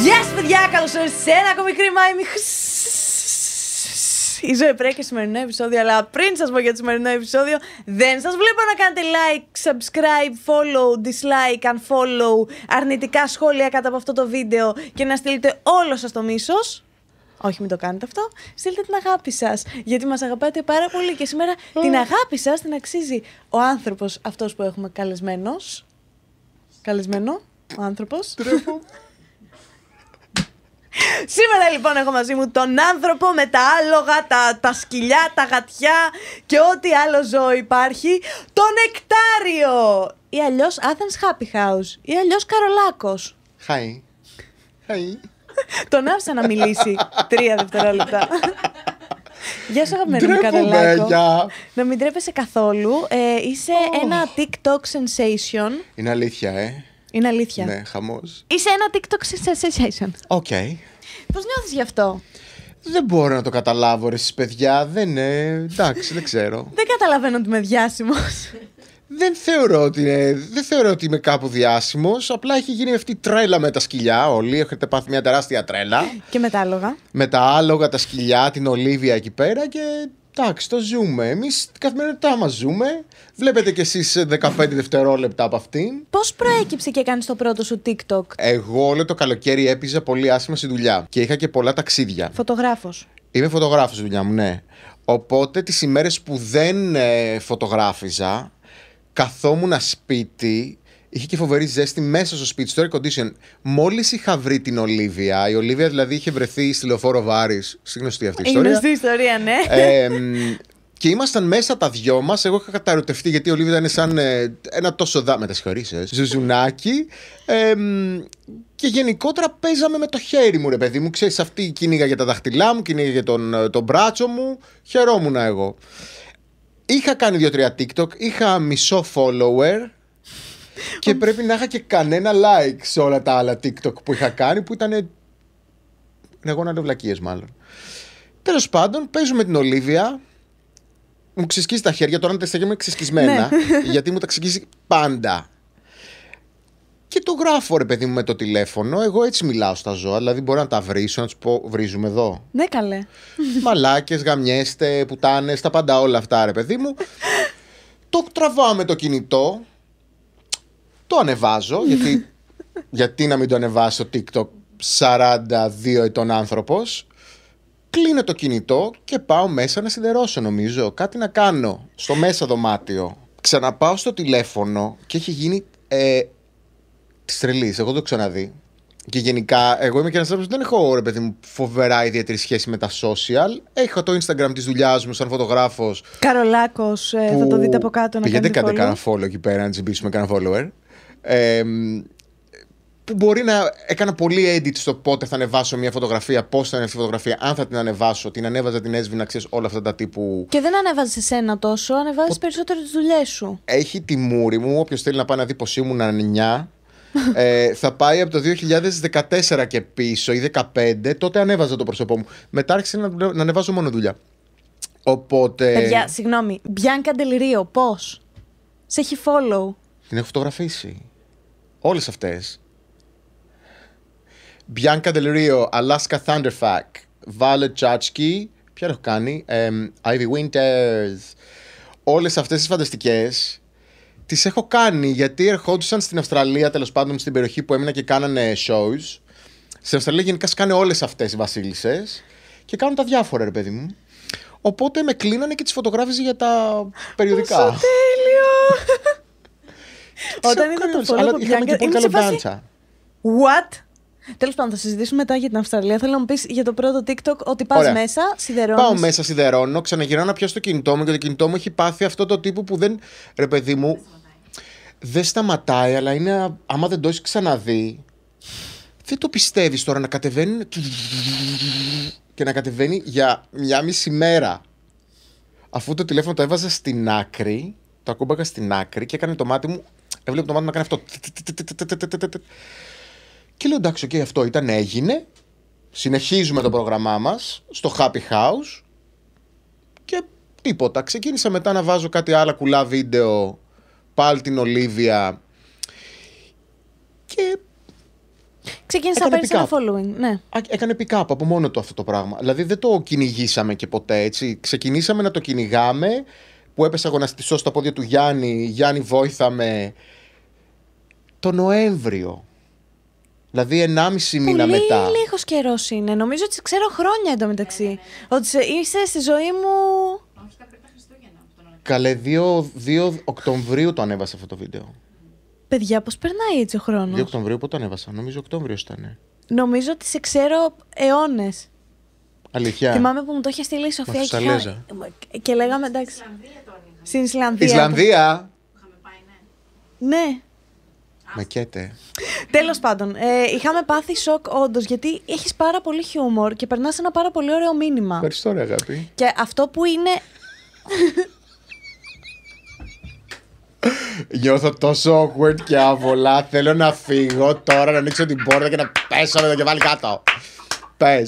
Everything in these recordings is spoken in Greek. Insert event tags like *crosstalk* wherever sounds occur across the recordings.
Γεια σας, παιδιά, Καλώς ήρθατε σε ένα ακόμη κρίμα, είμαι η ζωή πρέπει και σημερινό επεισόδιο, αλλά πριν σας πω για το σημερινό επεισόδιο, δεν σας βλέπω να κάνετε like, subscribe, follow, dislike, unfollow, αρνητικά σχόλια κάτω από αυτό το βίντεο και να στείλετε όλο σας το μίσος. Όχι, μην το κάνετε αυτό. Στείλτε την αγάπη σας. Γιατί μας αγαπάτε πάρα πολύ και σήμερα την αγάπη σας την αξίζει ο άνθρωπος αυτός που έχουμε καλεσμένος. Καλεσμένο, ο άνθρωπος. Σήμερα λοιπόν έχω μαζί μου τον άνθρωπο με τα άλογα, τα, σκυλιά, τα γατιά και ό,τι άλλο ζώο υπάρχει. Το νεκτάριο! Ή αλλιώς Athens Happy House. Ή αλλιώς Καρολάκος. Χάι. Χάι. Τον άφησα να μιλήσει τρία δευτερόλεπτα. Γεια σου αγαπημένο Καρολάκο. Να μην τρέπεσαι καθόλου. Ε, είσαι ένα TikTok sensation. Είναι αλήθεια, ε. Είναι αλήθεια. Ναι, χαμός. Είσαι ένα TikTok sensation. Οκ. Okay. Πώς νιώθεις γι' αυτό. Δεν μπορώ να το καταλάβω, ρε παιδιά. Δεν είναι. Εντάξει, δεν ξέρω. *laughs* δεν καταλαβαίνω ότι είμαι διάσημος. δεν θεωρώ ότι, δεν θεωρώ ότι είμαι κάπου διάσημος. Απλά έχει γίνει αυτή η τρέλα με τα σκυλιά. Όλοι έχετε πάθει μια τεράστια τρέλα. και με τα άλογα. Με τα άλογα, τα σκυλιά, την Ολίβια εκεί πέρα και Εντάξει, το ζούμε. Εμείς την καθημερινότητά μας ζούμε. Βλέπετε κι εσείς 15 δευτερόλεπτα από αυτήν. Πώς προέκυψε και κάνεις το πρώτο σου TikTok. Εγώ όλο το καλοκαίρι έπιζα πολύ άσχημα στη δουλειά και είχα και πολλά ταξίδια. Φωτογράφος. Είμαι φωτογράφος στη δουλειά μου, ναι. Οπότε τις ημέρες που δεν ε, φωτογράφιζα, καθόμουν σπίτι είχε και φοβερή ζέστη μέσα στο σπίτι, στο air condition. Μόλις είχα βρει την Ολίβια, η Ολίβια δηλαδή είχε βρεθεί στη λεωφόρο Βάρης. Συγνωστή αυτή η ιστορία. Γνωστή ιστορία, ναι. Ε, και ήμασταν μέσα τα δυο μας. Εγώ είχα καταρρωτευτεί γιατί η Ολίβια ήταν σαν ε, ένα τόσο δά. Με τα Ζουζουνάκι. Ε, και γενικότερα παίζαμε με το χέρι μου, ρε παιδί μου. Ξέρεις, αυτή η κυνήγα για τα δαχτυλά μου, κυνήγα για τον, ε, τον μπράτσο μου. Χαιρόμουν εγώ. Είχα κάνει δύο-τρία TikTok, είχα μισό follower, και πρέπει να είχα και κανένα like σε όλα τα άλλα TikTok που είχα κάνει που ήταν. Ναι, εγώ να βλακίες μάλλον. Τέλος πάντων, παίζουμε την Ολίβια. Μου ξυσκίζει τα χέρια, τώρα τα χέρια μου ναι. *laughs* γιατί μου τα ξεσκίζει πάντα. Και το γράφω ρε παιδί μου με το τηλέφωνο. Εγώ έτσι μιλάω στα ζώα. Δηλαδή μπορώ να τα βρίσω, να τους πω βρίζουμε εδώ. Ναι, καλέ. Μαλάκες, γαμιέστε, πουτάνες, τα πάντα όλα αυτά ρε παιδί μου. το τραβάω με το κινητό. Το ανεβάζω, γιατί, *laughs* γιατί να μην το ανεβάσω TikTok 42 ετών άνθρωπος. Κλείνω το κινητό και πάω μέσα να σιδερώσω νομίζω. Κάτι να κάνω στο μέσα δωμάτιο. Ξαναπάω στο τηλέφωνο και έχει γίνει ε, της τρελής. Εγώ το ξαναδεί. Και γενικά, εγώ είμαι και ένας άνθρωπος που δεν έχω ρε παιδί μου φοβερά ιδιαίτερη σχέση με τα social. Έχω το Instagram της δουλειάς μου σαν φωτογράφος. Καρολάκος, ε, θα το δείτε από κάτω να δεν κάντε κανένα follow εκεί πέρα, να τσιμπήσουμε κανένα follower. Ε, που μπορεί να έκανα πολύ edit στο πότε θα ανεβάσω μια φωτογραφία, πώς θα ανεβάσω αυτή η φωτογραφία, αν θα την ανεβάσω, την ανέβαζα, την έσβηνα, ξέρεις όλα αυτά τα τύπου. Και δεν ανέβαζες εσένα τόσο, ανεβάζεις Ο... περισσότερο τις δουλειές σου. Έχει τη μούρη μου, όποιος θέλει να πάει να δει πως ήμουν 9. ε, θα πάει από το 2014 και πίσω ή 15, τότε ανέβαζα το πρόσωπό μου. Μετά άρχισε να, να ανεβάζω μόνο δουλειά. Οπότε. Παιδιά, συγγνώμη. Μπιάνκα Ντελρίο, πώς. Σε έχει follow. Την έχω φωτογραφίσει όλες αυτές Bianca Del Rio, Alaska Thunderfuck, Violet Chachki, ποια έχω κάνει, Ivy Winters, όλες αυτές τις φανταστικές τις έχω κάνει γιατί ερχόντουσαν στην Αυστραλία τέλος πάντων στην περιοχή που έμεινα και κάνανε shows. Στην Αυστραλία γενικά σκάνε όλες αυτές οι βασίλισσες και κάνουν τα διάφορα, ρε παιδί μου. Οπότε με κλείνανε και τις φωτογράφιζε για τα περιοδικά. Πόσο τέλειο! Όταν είδα το follow που και πολύ καλό What? Τέλος πάντων, θα συζητήσουμε μετά για την Αυστραλία. Θέλω να μου πεις για το πρώτο TikTok ότι πας μέσα, σιδερώνω. Πάω μέσα, σιδερώνω, ξαναγυρνάω να πιάσω το κινητό μου και το κινητό μου έχει πάθει αυτό το τύπο που δεν. Ρε παιδί μου, δεν σταματάει, αλλά είναι. Άμα δεν το έχεις ξαναδεί, δεν το πιστεύεις τώρα να κατεβαίνει. και να κατεβαίνει για μια μισή μέρα. Αφού το τηλέφωνο το έβαζα στην άκρη, το ακούμπαγα στην άκρη και έκανε το μάτι μου Έβλεπε το μάτι να κάνει αυτό. Και λέω εντάξει, και αυτό ήταν, έγινε. Συνεχίζουμε το πρόγραμμά μας στο Happy House. Και τίποτα. Ξεκίνησα μετά να βάζω κάτι άλλα κουλά βίντεο. Πάλι την Ολίβια. Και Ξεκίνησα να παίρνει ένα following. Ναι. Έκανε pick-up από μόνο του αυτό το πράγμα. Δηλαδή δεν το κυνηγήσαμε και ποτέ έτσι. Ξεκινήσαμε να το κυνηγάμε που έπεσα στήσω στα πόδια του Γιάννη, Γιάννη βόηθα με. Το Νοέμβριο. Δηλαδή ενάμιση μήνα μετά. Πολύ λίγος καιρός είναι. Νομίζω ότι ξέρω χρόνια εντωμεταξύ. τω Ότι είσαι στη ζωή μου. Όχι, τα πριν Χριστούγεννα. Καλέ, 2, 2 Οκτωβρίου το ανέβασα αυτό το βίντεο. Παιδιά, πώς περνάει έτσι ο χρόνος. 2 Οκτωβρίου πότε το ανέβασα, νομίζω Οκτώβριο ήταν. Νομίζω ότι σε ξέρω αιώνες. Αλήθεια. Θυμάμαι που μου το είχε στείλει η Σοφία και, και λέγαμε εντάξει. Στην Ισλανδία. Ισλανδία. Ναι. ναι. Μακέτε. Τέλος πάντων, ε, είχαμε πάθει σοκ όντως γιατί έχεις πάρα πολύ χιούμορ και περνάς ένα πάρα πολύ ωραίο μήνυμα. Ευχαριστώ, ρε αγάπη. Και αυτό που είναι. Νιώθω τόσο awkward και άβολα. Θέλω να φύγω τώρα, να ανοίξω την πόρτα και να πέσω με και βάλει κάτω. Πες.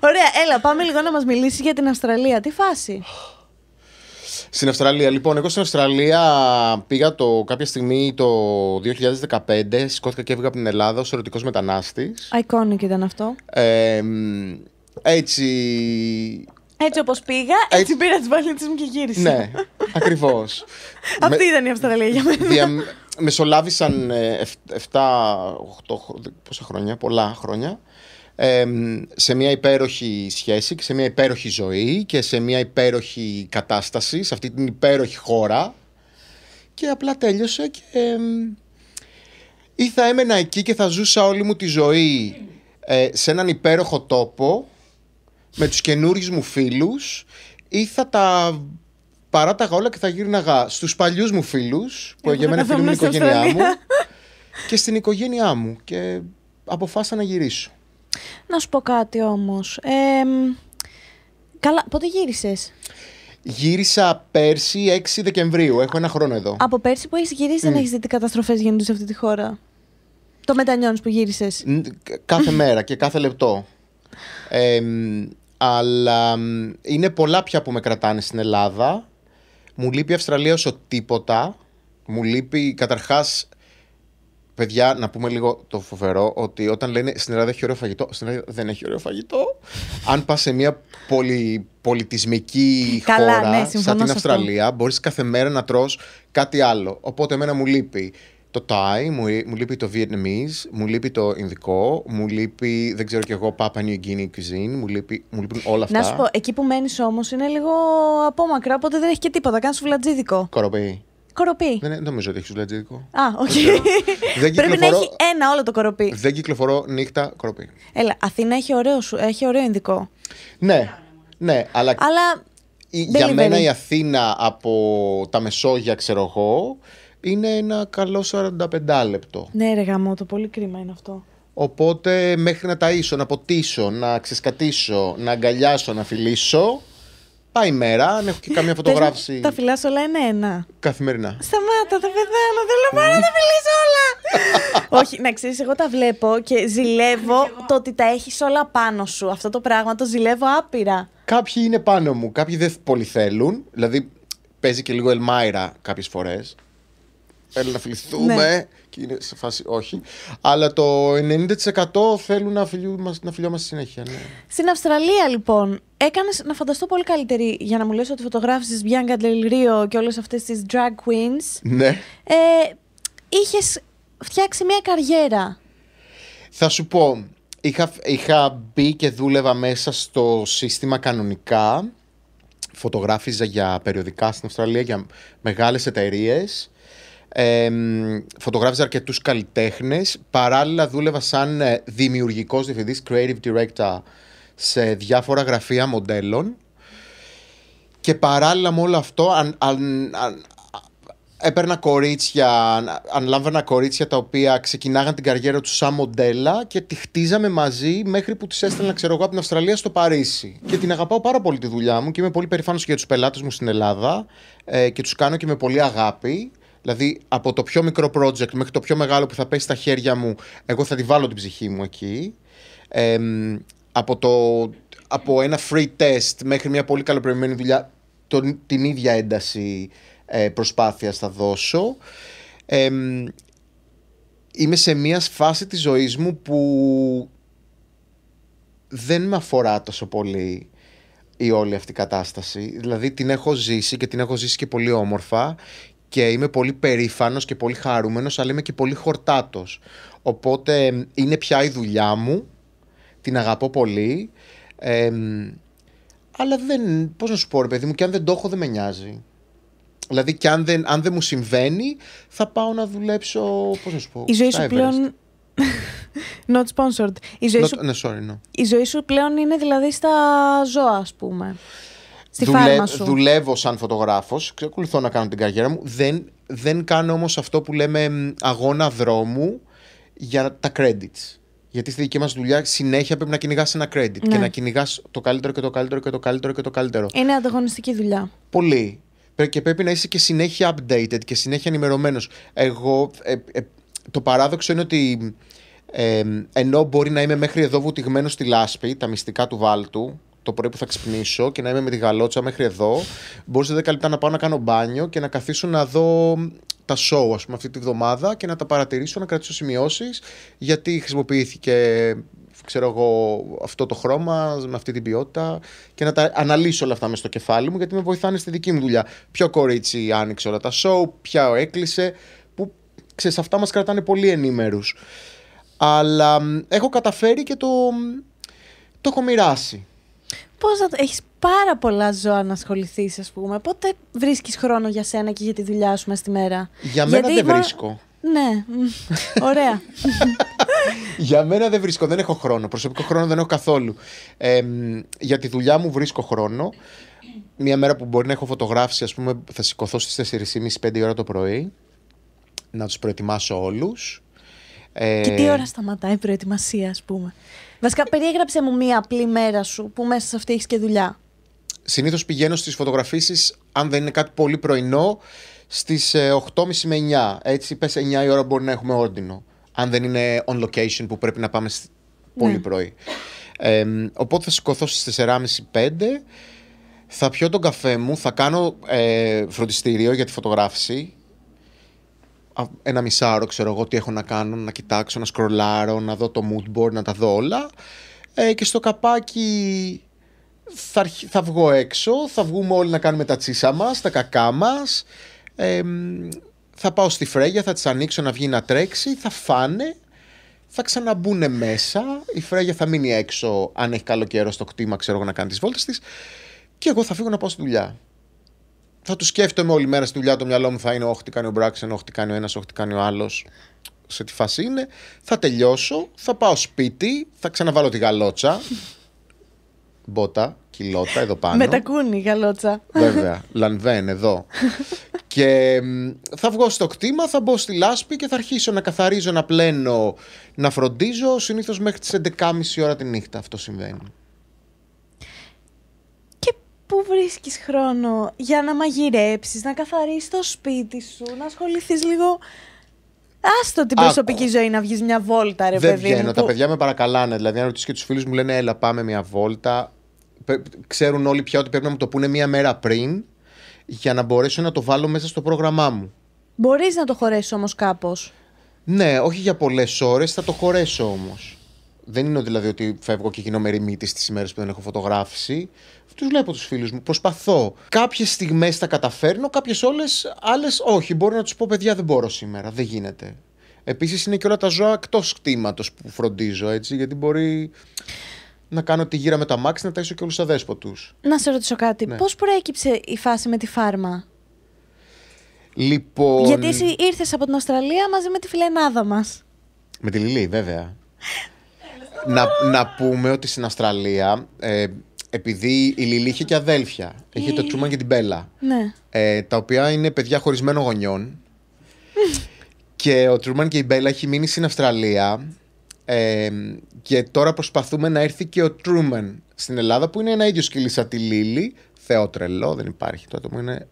Ωραία, έλα, πάμε λίγο να μας μιλήσεις για την Αυστραλία. Τι φάση. Στην Αυστραλία, λοιπόν. Εγώ στην Αυστραλία πήγα το, κάποια στιγμή το 2015. Σηκώθηκα και έβγα από την Ελλάδα ως ερωτικός μετανάστης. Iconic ήταν αυτό. Ε, έτσι. Έτσι όπως πήγα, έτσι, έτσι πήρα τις βαλίτσε μου και γύρισα. Ναι, ακριβώς. *laughs* Αυτή ήταν η Αυστραλία για μένα. Δια... Μεσολάβησαν 7-8 ε, πόσα χρόνια, πολλά χρόνια σε μια υπέροχη σχέση και σε μια υπέροχη ζωή και σε μια υπέροχη κατάσταση, σε αυτή την υπέροχη χώρα και απλά τέλειωσε και ε, ή θα έμενα εκεί και θα ζούσα όλη μου τη ζωή ε, σε έναν υπέροχο τόπο με τους καινούριους μου φίλους ή θα τα παράταγα όλα και θα γύρναγα στους παλιούς μου φίλους που για μένα φίλοι μου η οικογένειά μου και στην οικογένειά μου και αποφάσισα να γυρίσω. Να σου πω κάτι όμως. καλά, πότε γύρισες? Γύρισα πέρσι 6 Δεκεμβρίου. Έχω ένα χρόνο εδώ. Από πέρσι που έχεις γυρίσει, δεν έχεις δει τι καταστροφές γίνονται σε αυτή τη χώρα. Το μετανιώνεις που γύρισες. Κάθε μέρα και κάθε λεπτό. αλλά είναι πολλά πια που με κρατάνε στην Ελλάδα. Μου λείπει η Αυστραλία όσο τίποτα. Μου λείπει καταρχάς Παιδιά, να πούμε λίγο το φοβερό ότι όταν λένε στην Ελλάδα έχει ωραίο φαγητό, στην Ελλάδα δεν έχει ωραίο φαγητό. Αν πας σε μια πολυ, πολιτισμική χώρα, ναι, σαν την Αυστραλία, μπορείς κάθε μέρα να τρως κάτι άλλο. Οπότε, εμένα μου λείπει το Thai, μου, μου λείπει το Vietnamese, μου λείπει το Ινδικό, μου λείπει, δεν ξέρω κι εγώ, Papa New Guinea Cuisine, μου, λείπει, μου λείπουν όλα αυτά. Να σου πω, εκεί που μένεις όμως είναι λίγο απόμακρα, οπότε δεν έχει και τίποτα. Κάνεις σουβλατζίδικο. Κοροπή. Κοροπή. Δεν, νομίζω ότι έχεις ειδικό. Α, όχι. Πρέπει να έχει ένα όλο το κοροπή. Δεν κυκλοφορώ νύχτα κοροπή. Έλα, Αθήνα έχει ωραίο, έχει ωραίο ειδικό. Ναι, ναι, αλλά. αλλά... Για μένα η Αθήνα από τα Μεσόγεια, ξέρω εγώ, είναι ένα καλό 45 λεπτό. Ναι, ρε γαμό, το πολύ κρίμα είναι αυτό. Οπότε μέχρι να ταΐσω, να ποτίσω, να ξεσκατήσω, να αγκαλιάσω, να φιλήσω, Πάει η μέρα, αν έχω και ναι. καμία φωτογράφηση. Τα φυλάς όλα ένα-ένα. Καθημερινά. Σταμάτα, τα πεθάνω. Θέλω πάρα να τα φιλήσω όλα. *laughs* Όχι, να ξέρεις, εγώ τα βλέπω και ζηλεύω το ότι τα έχεις όλα πάνω σου. Αυτό το πράγμα το ζηλεύω άπειρα. Κάποιοι είναι πάνω μου, κάποιοι δεν πολύ θέλουν. Δηλαδή, παίζει και λίγο Ελμάιρα κάποιες φορές. Έλα να φιληθούμε. Ναι είναι όχι. Αλλά το 90% θέλουν να, φιλιόμαστε, να συνέχεια. Ναι. Στην Αυστραλία, λοιπόν, έκανες να φανταστώ πολύ καλύτερη για να μου λες ότι φωτογράφησες Bianca Del και όλες αυτές τις drag queens. Ναι. Ε, Είχες φτιάξει μια καριέρα. Θα σου πω. Είχα, είχα μπει και δούλευα μέσα στο σύστημα κανονικά. Φωτογράφιζα για περιοδικά στην Αυστραλία, για μεγάλες εταιρείες ε, φωτογράφησα αρκετούς καλλιτέχνες. Παράλληλα δούλευα σαν ε, δημιουργικός διευθυντής, creative director, σε διάφορα γραφεία μοντέλων. Και παράλληλα με όλο αυτό, αν, αν, αν, έπαιρνα κορίτσια, ανλάμβανα κορίτσια τα οποία ξεκινάγαν την καριέρα τους σαν μοντέλα και τη χτίζαμε μαζί μέχρι που τις έστελνα, ξέρω εγώ, από την Αυστραλία στο Παρίσι. Και την αγαπάω πάρα πολύ τη δουλειά μου και είμαι πολύ περήφανος για τους πελάτες μου στην Ελλάδα ε, και τους κάνω και με πολύ αγάπη. Δηλαδή, από το πιο μικρό project μέχρι το πιο μεγάλο που θα πέσει στα χέρια μου, εγώ θα τη βάλω την ψυχή μου εκεί. από, το, από ένα free test μέχρι μια πολύ καλοπροηγουμένη δουλειά, την ίδια ένταση ε, προσπάθειας θα δώσω. είμαι σε μια φάση της ζωής μου που δεν με αφορά τόσο πολύ η όλη αυτή η κατάσταση. Δηλαδή την έχω ζήσει και την έχω ζήσει και πολύ όμορφα και είμαι πολύ περήφανος και πολύ χαρούμενος, αλλά είμαι και πολύ χορτάτος. Οπότε είναι πια η δουλειά μου, την αγαπώ πολύ, αλλά δεν, πώς να σου πω ρε παιδί μου, και αν δεν το έχω δεν με νοιάζει. Δηλαδή και αν δεν, αν δεν μου συμβαίνει θα πάω να δουλέψω, πώς να σου πω, Η ζωή σου πλέον... *laughs* Not sponsored. Η ζωή, σου... Ναι, η ζωή σου πλέον είναι δηλαδή στα ζώα, ας πούμε στη δουλε... φάρμα σου. Δουλεύω σαν φωτογράφος, ξεκολουθώ να κάνω την καριέρα μου. Δεν, δεν κάνω όμως αυτό που λέμε αγώνα δρόμου για τα credits. Γιατί στη δική μας δουλειά συνέχεια πρέπει να κυνηγάς ένα credit και ναι. να κυνηγάς το καλύτερο και το καλύτερο και το καλύτερο και το καλύτερο. Είναι ανταγωνιστική δουλειά. Πολύ. Και πρέπει να είσαι και συνέχεια updated και συνέχεια ενημερωμένος. Εγώ. Ε, ε, το παράδοξο είναι ότι ε, ενώ μπορεί να είμαι μέχρι εδώ βουτυγμένος στη λάσπη, τα μυστικά του βάλτου, το πρωί που θα ξυπνήσω και να είμαι με τη γαλότσα μέχρι εδώ, μπορούσα σε 10 λεπτά να πάω να κάνω μπάνιο και να καθίσω να δω τα show, ας πούμε, αυτή τη βδομάδα και να τα παρατηρήσω, να κρατήσω σημειώσεις γιατί χρησιμοποιήθηκε ξέρω εγώ, αυτό το χρώμα, με αυτή την ποιότητα και να τα αναλύσω όλα αυτά μες στο κεφάλι μου γιατί με βοηθάνε στη δική μου δουλειά. Ποιο κορίτσι άνοιξε όλα τα show, ποια έκλεισε, που ξέρεις, αυτά μας κρατάνε πολύ ενήμερους. Αλλά έχω καταφέρει και το, το έχω μοιράσει πώς να το. Έχεις πάρα πολλά ζώα να ασχοληθείς, ας πούμε. Πότε βρίσκεις χρόνο για σένα και για τη δουλειά σου μέσα στη μέρα. Για μένα δεν βρίσκω. Ναι, ωραία. για μένα δεν βρίσκω, δεν έχω χρόνο. Προσωπικό χρόνο δεν έχω καθόλου. Ε, για τη δουλειά μου βρίσκω χρόνο. Μια μέρα που μπορεί να έχω φωτογράφηση, ας πούμε, θα σηκωθώ στις 4.30-5 ώρα το πρωί, να τους προετοιμάσω όλους. Και τι ε, ώρα σταματάει η προετοιμασία, ας πούμε. Βασικά, περιέγραψε μου μία απλή μέρα σου που μέσα σε αυτή έχεις και δουλειά. Συνήθως πηγαίνω στις φωτογραφίσεις, αν δεν είναι κάτι πολύ πρωινό, στις 8.30 ε, με 9. Έτσι, πες 9 η ώρα μπορεί να έχουμε όρτινο, Αν δεν είναι on location που πρέπει να πάμε πολύ ναι. πρωί. οπότε θα σηκωθώ στις 4.30-5 θα πιω τον καφέ μου, θα κάνω ε, φροντιστήριο για τη φωτογράφηση ένα μισάρο, ξέρω εγώ, τι έχω να κάνω, να κοιτάξω, να σκρολάρω, να δω το mood board, να τα δω όλα. Ε, και στο καπάκι θα, θα βγω έξω, θα βγούμε όλοι να κάνουμε τα τσίσα μας, τα κακά μας. θα πάω στη Φρέγια, θα τις ανοίξω να βγει να τρέξει, θα φάνε, θα ξαναμπούν μέσα. Η Φρέγια θα μείνει έξω αν έχει καλό καιρό στο κτήμα, ξέρω εγώ, να κάνει τις βόλτες της. Και εγώ θα φύγω να πάω στη δουλειά θα τους σκέφτομαι όλη μέρα στη δουλειά. Το μυαλό μου θα είναι όχι τι κάνει ο Μπράξεν, όχι τι κάνει ο ένας, όχι τι κάνει ο άλλος. Σε τι φάση είναι. Θα τελειώσω, θα πάω σπίτι, θα ξαναβάλω τη γαλότσα. Μπότα, κιλότα εδώ πάνω. κούνι γαλότσα. Βέβαια. λανβέν εδώ. και θα βγω στο κτήμα, θα μπω στη λάσπη και θα αρχίσω να καθαρίζω, να πλένω, να φροντίζω. Συνήθως μέχρι τις 11.30 ώρα τη νύχτα αυτό συμβαίνει. Πού βρίσκεις χρόνο για να μαγειρέψεις, να καθαρίσεις το σπίτι σου, να ασχοληθείς λίγο... Άστο την προσωπική ζωή να βγεις μια βόλτα, ρε Δεν παιδί βγαίνω, τα παιδιά με παρακαλάνε. Δηλαδή, αν ρωτήσεις και τους φίλους μου, λένε Έλα, πάμε μια βόλτα. Ξέρουν όλοι πια ότι πρέπει να μου το πούνε μια μέρα πριν για να μπορέσω να το βάλω μέσα στο πρόγραμμά μου. Μπορείς να το χωρέσεις όμως κάπως, Ναι, όχι για πολλές ώρες, θα το χωρέσω όμως. Δεν είναι δηλαδή ότι φεύγω και γίνομαι ερημίτη τις ημέρες που δεν έχω φωτογράφηση. Τους βλέπω τους φίλους μου. Προσπαθώ. Κάποιες στιγμές τα καταφέρνω, κάποιες όλες, άλλες όχι. Μπορώ να τους πω, παιδιά, δεν μπορώ σήμερα. Δεν γίνεται. Επίσης είναι και όλα τα ζώα εκτός κτήματος που φροντίζω, έτσι, γιατί μπορεί να κάνω τη γύρα με τα μάξι να τα ταΐσω και όλους του αδέσποτου. Να σε ρωτήσω κάτι. Ναι. Πώς προέκυψε η φάση με τη φάρμα, Λοιπόν. Γιατί εσύ ήρθες από την Αυστραλία μαζί με τη φιλενάδα μας. Με τη Λιλή, βέβαια. *laughs* να, να πούμε ότι στην Αυστραλία, ε, επειδή η Λιλή είχε και αδέλφια, είχε το Τρούμαν ε. και την Μπέλα, Ναι. ε, τα οποία είναι παιδιά χωρισμένων γονιών. και ο Τρούμαν και η Μπέλα έχει μείνει στην Αυστραλία ε, και τώρα προσπαθούμε να έρθει και ο Τρούμαν στην Ελλάδα που είναι ένα ίδιο σκυλί σαν τη Λίλη. Θεότρελο, δεν υπάρχει το άτομο, είναι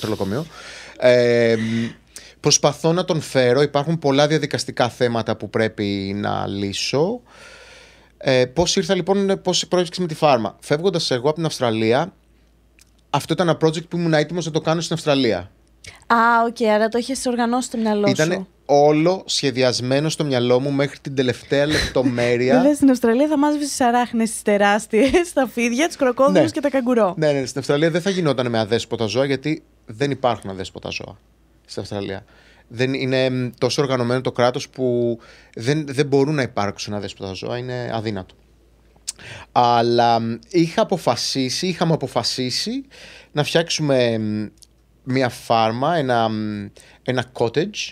τρελοκομείο. Ε, Προσπαθώ να τον φέρω. Υπάρχουν πολλά διαδικαστικά θέματα που πρέπει να λύσω. Ε, Πώς ήρθα λοιπόν, πώς προέκυψε με τη φάρμα. Φεύγοντας εγώ από την Αυστραλία, αυτό ήταν ένα project που ήμουν έτοιμος να το κάνω στην Αυστραλία. Α, οκ, okay, άρα το είχες οργανώσει στο μυαλό σου. Ήταν όλο σχεδιασμένο στο μυαλό μου μέχρι την τελευταία λεπτομέρεια. *laughs* Δηλαδή στην Αυστραλία θα μάζευες τις αράχνες τις τεράστιες, τα φίδια, τους κροκόδηλου ναι. και τα καγκουρό. Ναι, ναι, στην Αυστραλία δεν θα γινόταν με αδέσποτα ζώα γιατί δεν υπάρχουν αδέσποτα ζώα στην Αυστραλία. Δεν είναι τόσο οργανωμένο το κράτος που δεν, δεν μπορούν να υπάρξουν αδέσποτα ζώα, είναι αδύνατο. Αλλά είχα αποφασίσει, είχαμε αποφασίσει να φτιάξουμε μια φάρμα, ένα, ένα cottage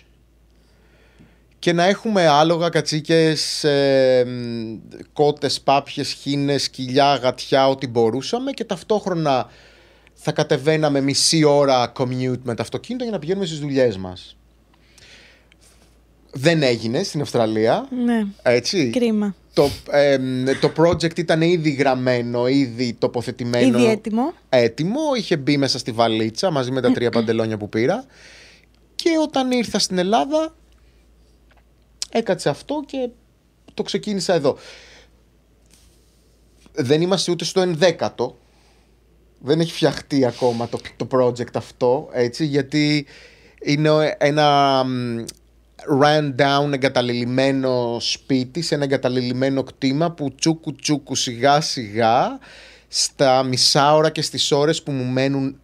και να έχουμε άλογα, κατσίκες, ε, κότες, πάπιες, χήνες, σκυλιά, γατιά, ό,τι μπορούσαμε και ταυτόχρονα θα κατεβαίναμε μισή ώρα commute με το αυτοκίνητο για να πηγαίνουμε στις δουλειές μας. Δεν έγινε στην Αυστραλία. Ναι. Έτσι. Κρίμα. Το, το project ήταν ήδη γραμμένο, ήδη τοποθετημένο. Ήδη έτοιμο. Έτοιμο. Είχε μπει μέσα στη βαλίτσα μαζί με τα τρία παντελόνια που πήρα. Και όταν ήρθα στην Ελλάδα, έκατσε αυτό και το ξεκίνησα εδώ. Δεν είμαστε ούτε στο ενδέκατο δεν έχει φτιαχτεί ακόμα το, το project αυτό, έτσι, γιατί είναι ένα run down εγκαταλελειμμένο σπίτι σε ένα εγκαταλελειμμένο κτήμα που τσούκου τσούκου σιγά σιγά στα μισά ώρα και στις ώρες που μου μένουν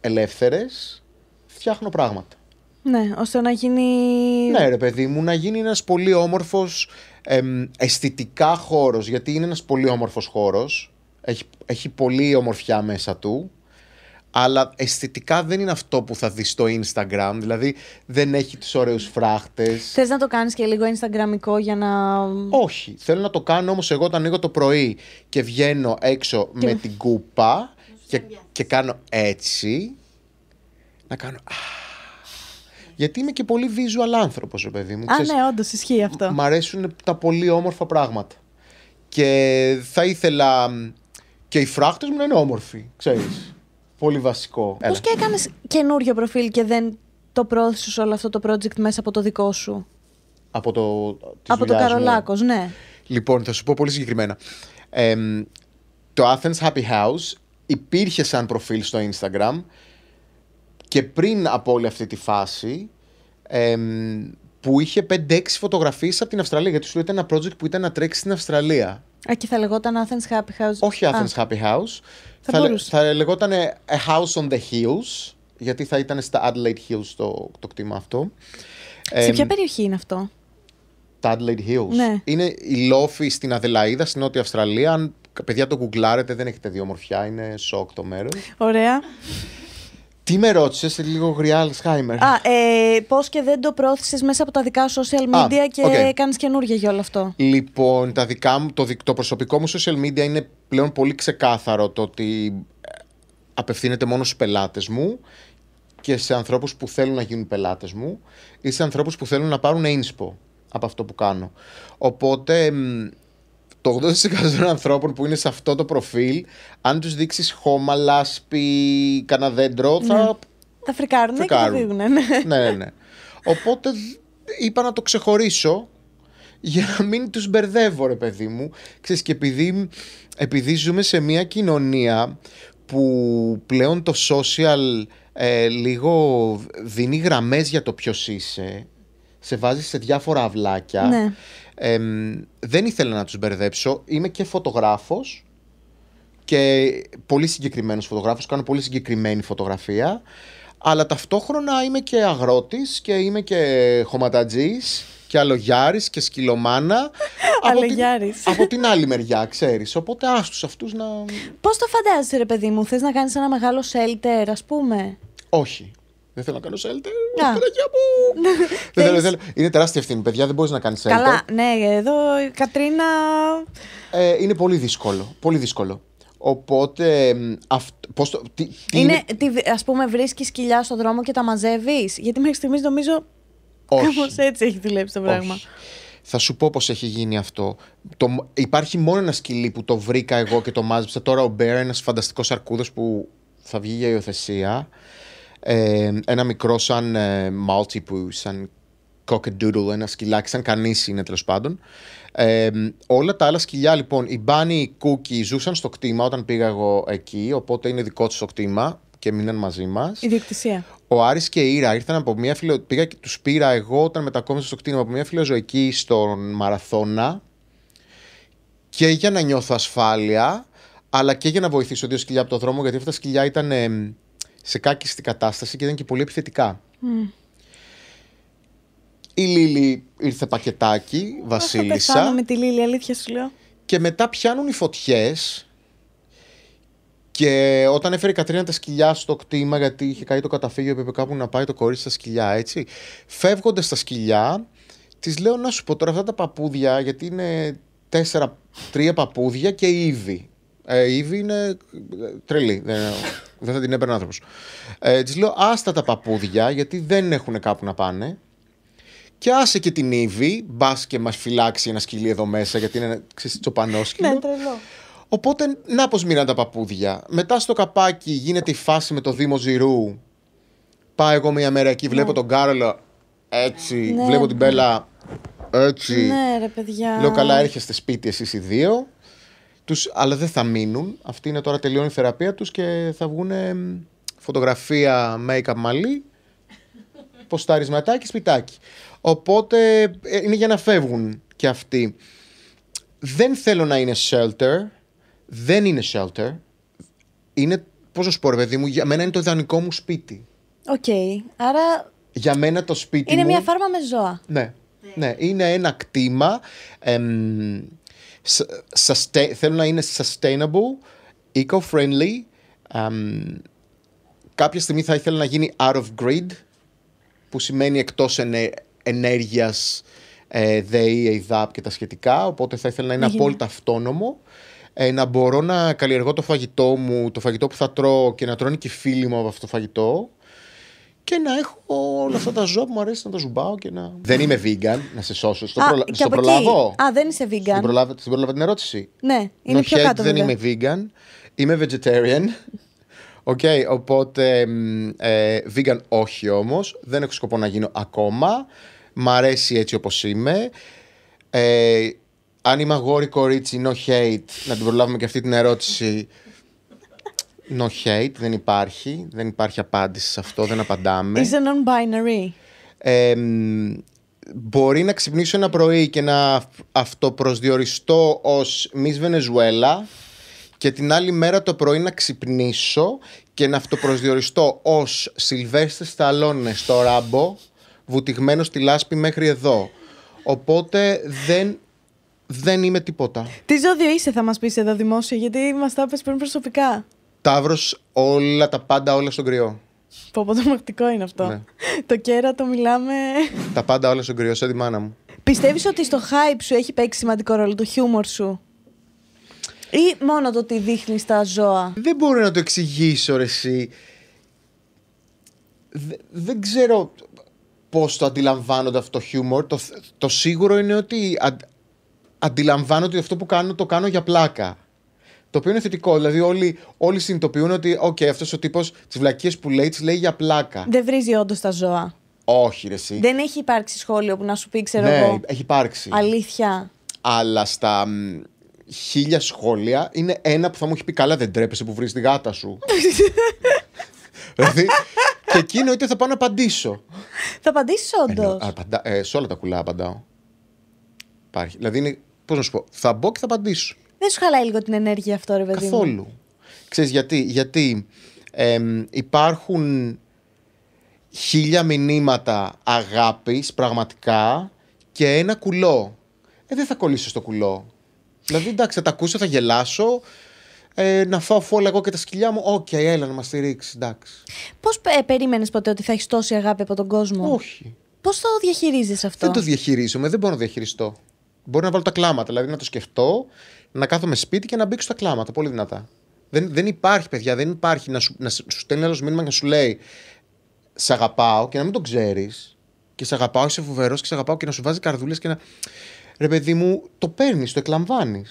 ελεύθερες φτιάχνω πράγματα. Ναι, ώστε να γίνει... Ναι ρε παιδί μου, να γίνει ένας πολύ όμορφος αισθητικά χώρος, γιατί είναι ένας πολύ όμορφος χώρος έχει, έχει πολύ ομορφιά μέσα του, αλλά αισθητικά δεν είναι αυτό που θα δεις στο Instagram. Δηλαδή δεν έχει τους ωραίους φράχτες. Θες να το κάνεις και λίγο Instagramικό για να. Όχι. Θέλω να το κάνω όμως εγώ όταν ανοίγω το πρωί και βγαίνω έξω με την κούπα και, και κάνω έτσι. Να κάνω. Γιατί είμαι και πολύ visual άνθρωπος, ρε παιδί μου. Α, ναι, όντως ισχύει αυτό. Μ' αρέσουν τα πολύ όμορφα πράγματα. Και θα ήθελα και οι φράχτες μου να είναι όμορφοι. Ξέρεις. Πολύ βασικό. Πώς και έκανες καινούριο προφίλ και δεν το πρόθεσες όλο αυτό το project μέσα από το δικό σου. Από το. από το Καρολάκος, ναι. Λοιπόν, θα σου πω πολύ συγκεκριμένα. το Athens Happy House υπήρχε σαν προφίλ στο Instagram και πριν από όλη αυτή τη φάση ε, που είχε 5-6 φωτογραφίες από την Αυστραλία γιατί σου λέει ήταν ένα project που ήταν να τρέξει στην Αυστραλία Α, και θα λεγόταν Athens Happy House. Όχι Athens Happy House. Θα, θα, θα λεγόταν ε, A House on the Hills, γιατί θα ήταν στα Adelaide Hills το, το κτήμα αυτό. Σε ποια περιοχή είναι αυτό? Τα Adelaide Hills. Ναι. Είναι η λόφη στην Αδελαίδα, στην Νότια Αυστραλία. Αν παιδιά το γκουγκλάρετε, δεν έχετε δυο ομορφιά, είναι σοκ το μέρος. Ωραία. Τι με ρώτησες, λίγο γριά Σχάιμερ. Α, ε, πώς και δεν το πρόθεσες μέσα από τα δικά σου social media και κάνει καινούργια για όλο αυτό. Λοιπόν, τα δικά μου, το, προσωπικό μου social media είναι πλέον πολύ ξεκάθαρο το ότι ε, απευθύνεται μόνο στους πελάτες μου και σε ανθρώπους που θέλουν να γίνουν πελάτες μου ή σε ανθρώπους που θέλουν να πάρουν inspo από αυτό που κάνω. Οπότε το 80% των ανθρώπων που είναι σε αυτό το προφίλ, αν τους δείξεις χώμα, λάσπη, κανένα δέντρο, θα. Ναι. Θα φρικάρουν, και Ναι, ναι, ναι. Οπότε είπα να το ξεχωρίσω για να μην τους μπερδεύω ρε παιδί μου Ξέρεις και επειδή, ζούμε σε μια κοινωνία που πλέον το social ε, λίγο δίνει γραμμές για το ποιος είσαι Σε βάζεις σε διάφορα αυλάκια ναι δεν ήθελα να τους μπερδέψω. Είμαι και φωτογράφος και πολύ συγκεκριμένος φωτογράφος. Κάνω πολύ συγκεκριμένη φωτογραφία. Αλλά ταυτόχρονα είμαι και αγρότης και είμαι και χωματατζής και αλογιάρης και σκυλομάνα *laughs* από, από την άλλη μεριά, ξέρεις. Οπότε άστους αυτούς να... Πώς το φαντάζεσαι ρε παιδί μου, θες να κάνεις ένα μεγάλο σέλτερ, ας πούμε. Όχι. Δεν θέλω να κάνω σέλτερ. Παναγία *laughs* δεν θέλω, θέλω. Είναι τεράστια ευθύνη, παιδιά. Δεν μπορείς να κάνεις σέλτερ. Καλά, ναι, εδώ η Κατρίνα. Ε, είναι πολύ δύσκολο. Πολύ δύσκολο. Οπότε. Αυ... Πώς το... τι, τι είναι, είναι... Ας πούμε, βρίσκεις σκυλιά στον δρόμο και τα μαζεύεις. Γιατί μέχρι στιγμής νομίζω. όμω έτσι έχει δουλέψει το πράγμα. Όχι. Θα σου πω πώς έχει γίνει αυτό. Το, υπάρχει μόνο ένα σκυλί που το βρήκα εγώ και το μάζεψα. Τώρα ο Μπέρα, ένας φανταστικός αρκούδος που θα βγει για υιοθεσία ένα μικρό σαν ε, multi που σαν cockadoodle, ένα σκυλάκι, σαν κανεί είναι τέλος πάντων. Ε, όλα τα άλλα σκυλιά λοιπόν, Οι Μπάνι, οι Κούκι ζούσαν στο κτήμα όταν πήγα εγώ εκεί, οπότε είναι δικό τους το κτήμα και μείναν μαζί μας. Ιδιοκτησία. Ο Άρης και η Ήρα ήρθαν από μια φιλο... Πήγα και τους πήρα εγώ όταν μετακόμισα στο κτήμα από μια φιλοζωική στον Μαραθώνα και για να νιώθω ασφάλεια, αλλά και για να βοηθήσω δύο σκυλιά από το δρόμο, γιατί αυτά τα σκυλιά ήταν σε κάκιστη κατάσταση και ήταν και πολύ επιθετικά. Η Λίλη ήρθε πακετάκι, Βασίλισσα. Θα με τη Λίλη, αλήθεια σου λέω. Και μετά πιάνουν οι φωτιές και όταν έφερε η Κατρίνα τα σκυλιά στο κτήμα, γιατί είχε καεί το καταφύγιο, είπε κάπου να πάει το κορίτσι στα σκυλιά, έτσι. Φεύγοντα στα σκυλιά, της λέω να σου πω τώρα αυτά τα παπούδια, γιατί είναι τέσσερα, τρία παπούδια και ήδη. Ε, η ήδη είναι ε, τρελή. *laughs* Δεν θα την έπαιρνε άνθρωπος. Ε, της λέω άστα τα παπούδια γιατί δεν έχουν κάπου να πάνε. Και άσε και την Ήβη, μπας και μας φυλάξει ένα σκυλί εδώ μέσα, γιατί είναι ξέρεις, σκυλί. Ναι, τρελό. Οπότε, να πώς μοίραν τα παπούδια. Μετά στο καπάκι γίνεται η φάση με το Δήμο Ζηρού. Πάω εγώ μια μέρα εκεί, βλέπω ναι. τον Κάρολο έτσι, ναι. βλέπω την Μπέλα έτσι. Ναι, ρε παιδιά. Λέω καλά, έρχεστε σπίτι εσείς οι δύο τους, αλλά δεν θα μείνουν. Αυτή είναι τώρα τελειώνει η θεραπεία τους και θα βγουν φωτογραφία, make-up, μαλλί, ποσταρισματάκι, σπιτάκι. Οπότε ε, είναι για να φεύγουν και αυτοί. Δεν θέλω να είναι shelter. Δεν είναι shelter. Είναι, πώς σπορ, πω παιδί μου, για μένα είναι το ιδανικό μου σπίτι. Οκ, okay. άρα... Για μένα το σπίτι είναι μου... Είναι μια φάρμα με ζώα. Ναι, ναι. ναι είναι ένα κτήμα sustain, να είναι sustainable, eco-friendly. Um, κάποια στιγμή θα ήθελα να γίνει out of grid, που σημαίνει εκτός ενε, ενέργειας, ε, ΔΕΗ, ΕΙΔΑΠ και τα σχετικά, οπότε θα ήθελα να είναι απόλυτα αυτόνομο. Ε, να μπορώ να καλλιεργώ το φαγητό μου, το φαγητό που θα τρώω και να τρώνε και φίλοι μου από αυτό το φαγητό και να έχω όλα αυτά τα ζώα που μου αρέσει να τα ζουμπάω και να. Δεν είμαι vegan, να σε σώσω. Στο, προλάβω. Α, δεν είσαι vegan. Στην προλάβα, την ερώτηση. Ναι, είναι πιο κάτω. Δεν είμαι vegan. Είμαι vegetarian. *laughs* Οκ, οπότε ε, vegan όχι όμως, δεν έχω σκοπό να γίνω ακόμα, μ' αρέσει έτσι όπως είμαι. Ε, αν είμαι αγόρι κορίτσι, no hate, να την προλάβουμε και αυτή την ερώτηση. No hate, δεν υπάρχει. Δεν υπάρχει απάντηση σε αυτό, δεν απαντάμε. Is a non-binary. μπορεί να ξυπνήσω ένα πρωί και να αυτοπροσδιοριστώ ως Miss Venezuela και την άλλη μέρα το πρωί να ξυπνήσω και να αυτοπροσδιοριστώ ως Σιλβέστε Σταλόνε στο ράμπο βουτυγμένο στη λάσπη μέχρι εδώ. Οπότε δεν δεν είμαι τίποτα. Τι ζώδιο είσαι, θα μας πεις εδώ δημόσια, γιατί μας τα πριν προσωπικά. Ταύρος, όλα τα πάντα, όλα στον κρυό. Πω πω μακτικό είναι αυτό. Ναι. το μιλάμε. τα πάντα όλα στον κρυό, σαν τη μάνα μου. Πιστεύεις ότι στο hype σου έχει παίξει σημαντικό ρόλο το χιούμορ σου. Ή μόνο το ότι δείχνεις τα ζώα. Δεν μπορώ να το εξηγήσω, ρε, εσύ. δεν ξέρω πώς το αντιλαμβάνονται αυτό το χιούμορ. Το, σίγουρο είναι ότι αντιλαμβάνω ότι αυτό που κάνω το κάνω για πλάκα. Το οποίο είναι θετικό. Δηλαδή, όλοι, όλοι συνειδητοποιούν ότι okay, αυτός ο τύπος τη βλακίες που λέει, τις λέει για πλάκα. Δεν βρίζει όντως τα ζώα. Όχι, ρε, εσύ. Δεν έχει υπάρξει σχόλιο που να σου πει, ξέρω ναι, εγώ. Έχει υπάρξει. Αλήθεια. Αλλά στα χίλια σχόλια είναι ένα που θα μου έχει πει καλά, δεν τρέπεσαι που βρεις τη γάτα σου. *laughs* δηλαδή, και εκείνο είτε θα πάω να απαντήσω. Θα απαντήσεις ε, όντως. Ε, σε όλα τα κουλά απαντάω. Υπάρχει. Δηλαδή, είναι, πώς να σου πω, θα μπω και θα απαντήσω. Δεν σου χαλάει λίγο την ενέργεια αυτό, ρε παιδί Καθόλου. Ξέρεις γιατί, γιατί υπάρχουν χίλια μηνύματα αγάπης πραγματικά και ένα κουλό. Ε, δεν θα κολλήσω στο κουλό. Δηλαδή, εντάξει, θα τα ακούσω, θα γελάσω, ε, να φάω φόλα εγώ και τα σκυλιά μου. Οκ, okay, έλα να μας στηρίξει, εντάξει. Πώς ε, περίμενες ποτέ ότι θα έχεις τόση αγάπη από τον κόσμο, Όχι. Πώς το διαχειρίζεις αυτό, Δεν το διαχειρίζομαι, δεν μπορώ να διαχειριστώ. Μπορώ να βάλω τα κλάματα, δηλαδή να το σκεφτώ να κάθομαι σπίτι και να μπήξω στα κλάματα πολύ δυνατά. Δεν, δεν υπάρχει, παιδιά, δεν υπάρχει να σου, να σου στέλνει άλλος μήνυμα και να σου λέει Σε αγαπάω και να μην το ξέρεις. Και σε αγαπάω, είσαι φοβερός και σε αγαπάω και να σου βάζει καρδούλες και να. Ρε, παιδί μου, το παίρνεις, το εκλαμβάνεις.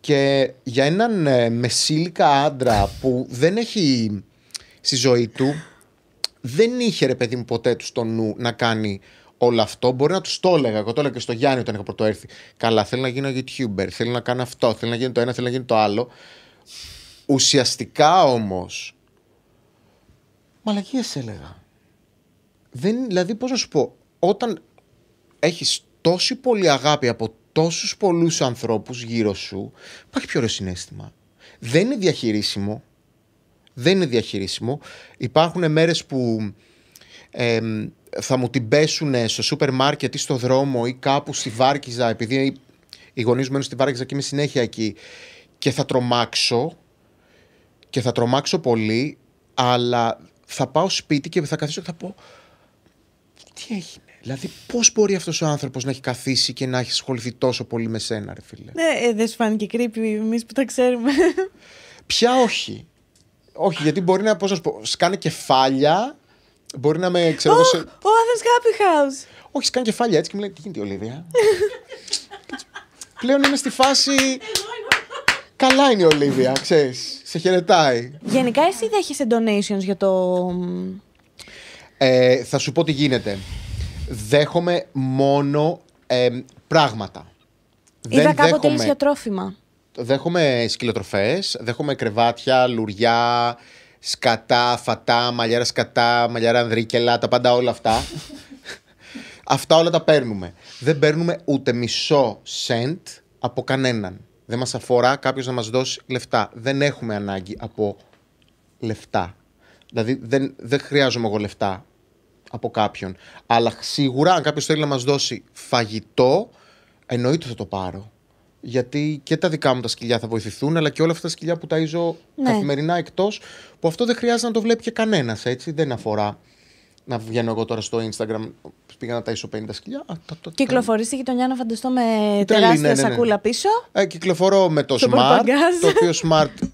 Και για έναν ε, μεσήλικα άντρα που δεν έχει στη ζωή του, δεν είχε ρε παιδί μου ποτέ του στο νου να κάνει όλο αυτό. Μπορεί να τους το έλεγα. Εγώ το έλεγα και στο Γιάννη όταν είχα πρώτο έρθει. Καλά, θέλω να γίνω YouTuber, θέλω να κάνω αυτό, θέλω να γίνει το ένα, θέλω να γίνει το άλλο. Ουσιαστικά όμως. Μαλακίες έλεγα. Δεν, δηλαδή, πώς να σου πω, όταν έχεις τόση πολύ αγάπη από τόσους πολλούς ανθρώπους γύρω σου, υπάρχει πιο ωραίο συνέστημα. Δεν είναι διαχειρίσιμο. Δεν είναι διαχειρίσιμο. Υπάρχουν μέρες που ε, θα μου την πέσουν στο σούπερ μάρκετ ή στο δρόμο ή κάπου στη Βάρκιζα, επειδή οι γονείς μένουν στη Βάρκιζα και είμαι συνέχεια εκεί, και θα τρομάξω και θα τρομάξω πολύ, αλλά θα πάω σπίτι και θα καθίσω και θα πω τι έγινε. Δηλαδή, πώς μπορεί αυτός ο άνθρωπος να έχει καθίσει και να έχει ασχοληθεί τόσο πολύ με σένα, ρε φίλε. Ναι, ε, δεν σου φάνηκε creepy εμείς που τα ξέρουμε. Πια όχι. Όχι, γιατί μπορεί να, Πώς να σου πω, σκάνε κεφάλια Μπορεί να με ξέρω. Oh, σε... Ο Happy House. Όχι, κάνει κεφάλια έτσι και μου λέει Τι γίνεται η Ολίβια. Πλέον είμαι στη φάση. Ε, Καλά είναι η Ολίβια, ξέρεις. Σε χαιρετάει. Γενικά, εσύ δέχεσαι donations για το. Ε, θα σου πω τι γίνεται. Δέχομαι μόνο ε, πράγματα. Είδα Δεν κάποτε δέχομαι... για τρόφιμα. Δέχομαι σκυλοτροφές, δέχομαι κρεβάτια, λουριά, σκατά, φατά, μαλλιάρα σκατά, μαλλιάρα ανδρίκελα, τα πάντα όλα αυτά. αυτά όλα τα παίρνουμε. Δεν παίρνουμε ούτε μισό σεντ από κανέναν. Δεν μας αφορά κάποιος να μας δώσει λεφτά. Δεν έχουμε ανάγκη από λεφτά. Δηλαδή δεν, δεν χρειάζομαι εγώ λεφτά από κάποιον. Αλλά σίγουρα αν κάποιος θέλει να μας δώσει φαγητό, εννοείται θα το πάρω γιατί και τα δικά μου τα σκυλιά θα βοηθηθούν, αλλά και όλα αυτά τα σκυλιά που ταΐζω ναι. καθημερινά εκτός, που αυτό δεν χρειάζεται να το βλέπει και κανένας, έτσι. Δεν αφορά να βγαίνω εγώ τώρα στο Instagram. Πήγα να ταΐσω 50 σκυλιά. Κυκλοφορεί στη γειτονιά να φανταστώ με ναι, τεράστια ναι, ναι, σακούλα πίσω. Ε, κυκλοφορώ με το, το Smart, το οποίο Smart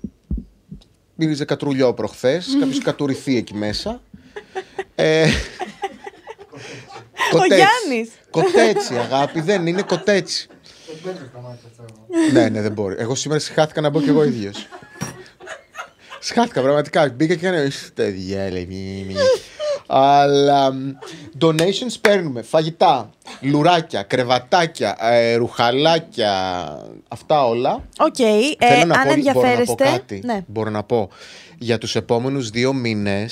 μύριζε κατρουλιό προχθές. Κάποιο κατουριθεί εκεί μέσα. ε, Ο Κοτέτσι, αγάπη, δεν είναι κοτέτσι. Ναι, ναι, δεν μπορεί. Εγώ σήμερα συχάθηκα να μπω κι εγώ ίδιος. Σχάθηκα πραγματικά. Μπήκα και ένα. Είστε διάλεγε. Αλλά donations παίρνουμε. Φαγητά, λουράκια, κρεβατάκια, ε, ρουχαλάκια. Αυτά όλα. Οκ. Ε, Θέλω αν πω, ενδιαφέρεστε. Μπορώ να πω κάτι. Ναι. Μπορώ να πω. Για τους επόμενους δύο μήνες.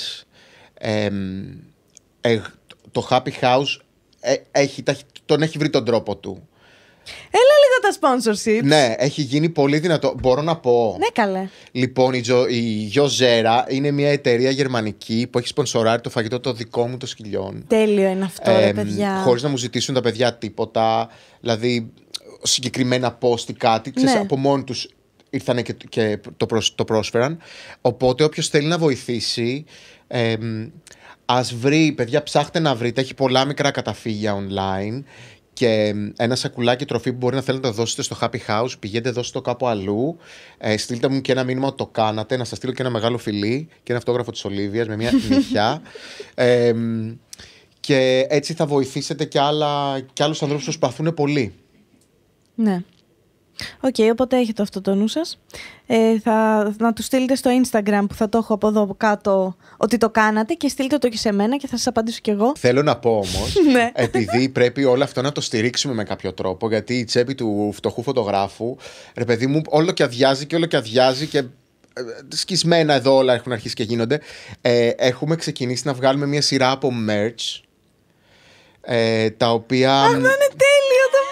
το Happy House ε, έχει, τον έχει βρει τον τρόπο του. Έλα λίγο τα sponsorship. Ναι, έχει γίνει πολύ δυνατό. Μπορώ να πω. Ναι, καλέ. Λοιπόν, η, Γιοζέρα είναι μια εταιρεία γερμανική που έχει σπονσοράρει το φαγητό το δικό μου των σκυλιών. Τέλειο είναι αυτό, ε, ρε, παιδιά. Χωρίς να μου ζητήσουν τα παιδιά τίποτα. Δηλαδή, συγκεκριμένα post ή κάτι. Ξέρεις, ναι. από μόνοι τους ήρθαν και, το, προσ, το πρόσφεραν. Οπότε, όποιος θέλει να βοηθήσει. Ε, Ας βρει, παιδιά, ψάχτε να βρείτε. Έχει πολλά μικρά καταφύγια online και ένα σακουλάκι τροφή που μπορεί να θέλετε να δώσετε στο Happy House, πηγαίνετε δώστε το κάπου αλλού. Ε, στείλτε μου και ένα μήνυμα ότι το κάνατε, να σας στείλω και ένα μεγάλο φιλί και ένα αυτόγραφο της Ολίβιας με μια νυχιά. *laughs* Ε, και έτσι θα βοηθήσετε και, άλλα, και άλλους ανθρώπους που προσπαθούν πολύ. Ναι. Οκ, okay, οπότε έχετε αυτό το νου σας. Ε, θα, να του στείλετε στο Instagram που θα το έχω από εδώ κάτω ότι το κάνατε και στείλτε το και σε μένα και θα σας απαντήσω κι εγώ. Θέλω να πω όμως, *laughs* ναι. επειδή πρέπει όλο αυτό να το στηρίξουμε με κάποιο τρόπο, γιατί η τσέπη του φτωχού φωτογράφου, ρε παιδί μου, όλο και αδειάζει και όλο και αδειάζει και ε, σκισμένα εδώ όλα έχουν αρχίσει και γίνονται. Ε, έχουμε ξεκινήσει να βγάλουμε μια σειρά από merch. Ε, τα οποία. Αχ, είναι τέλειο το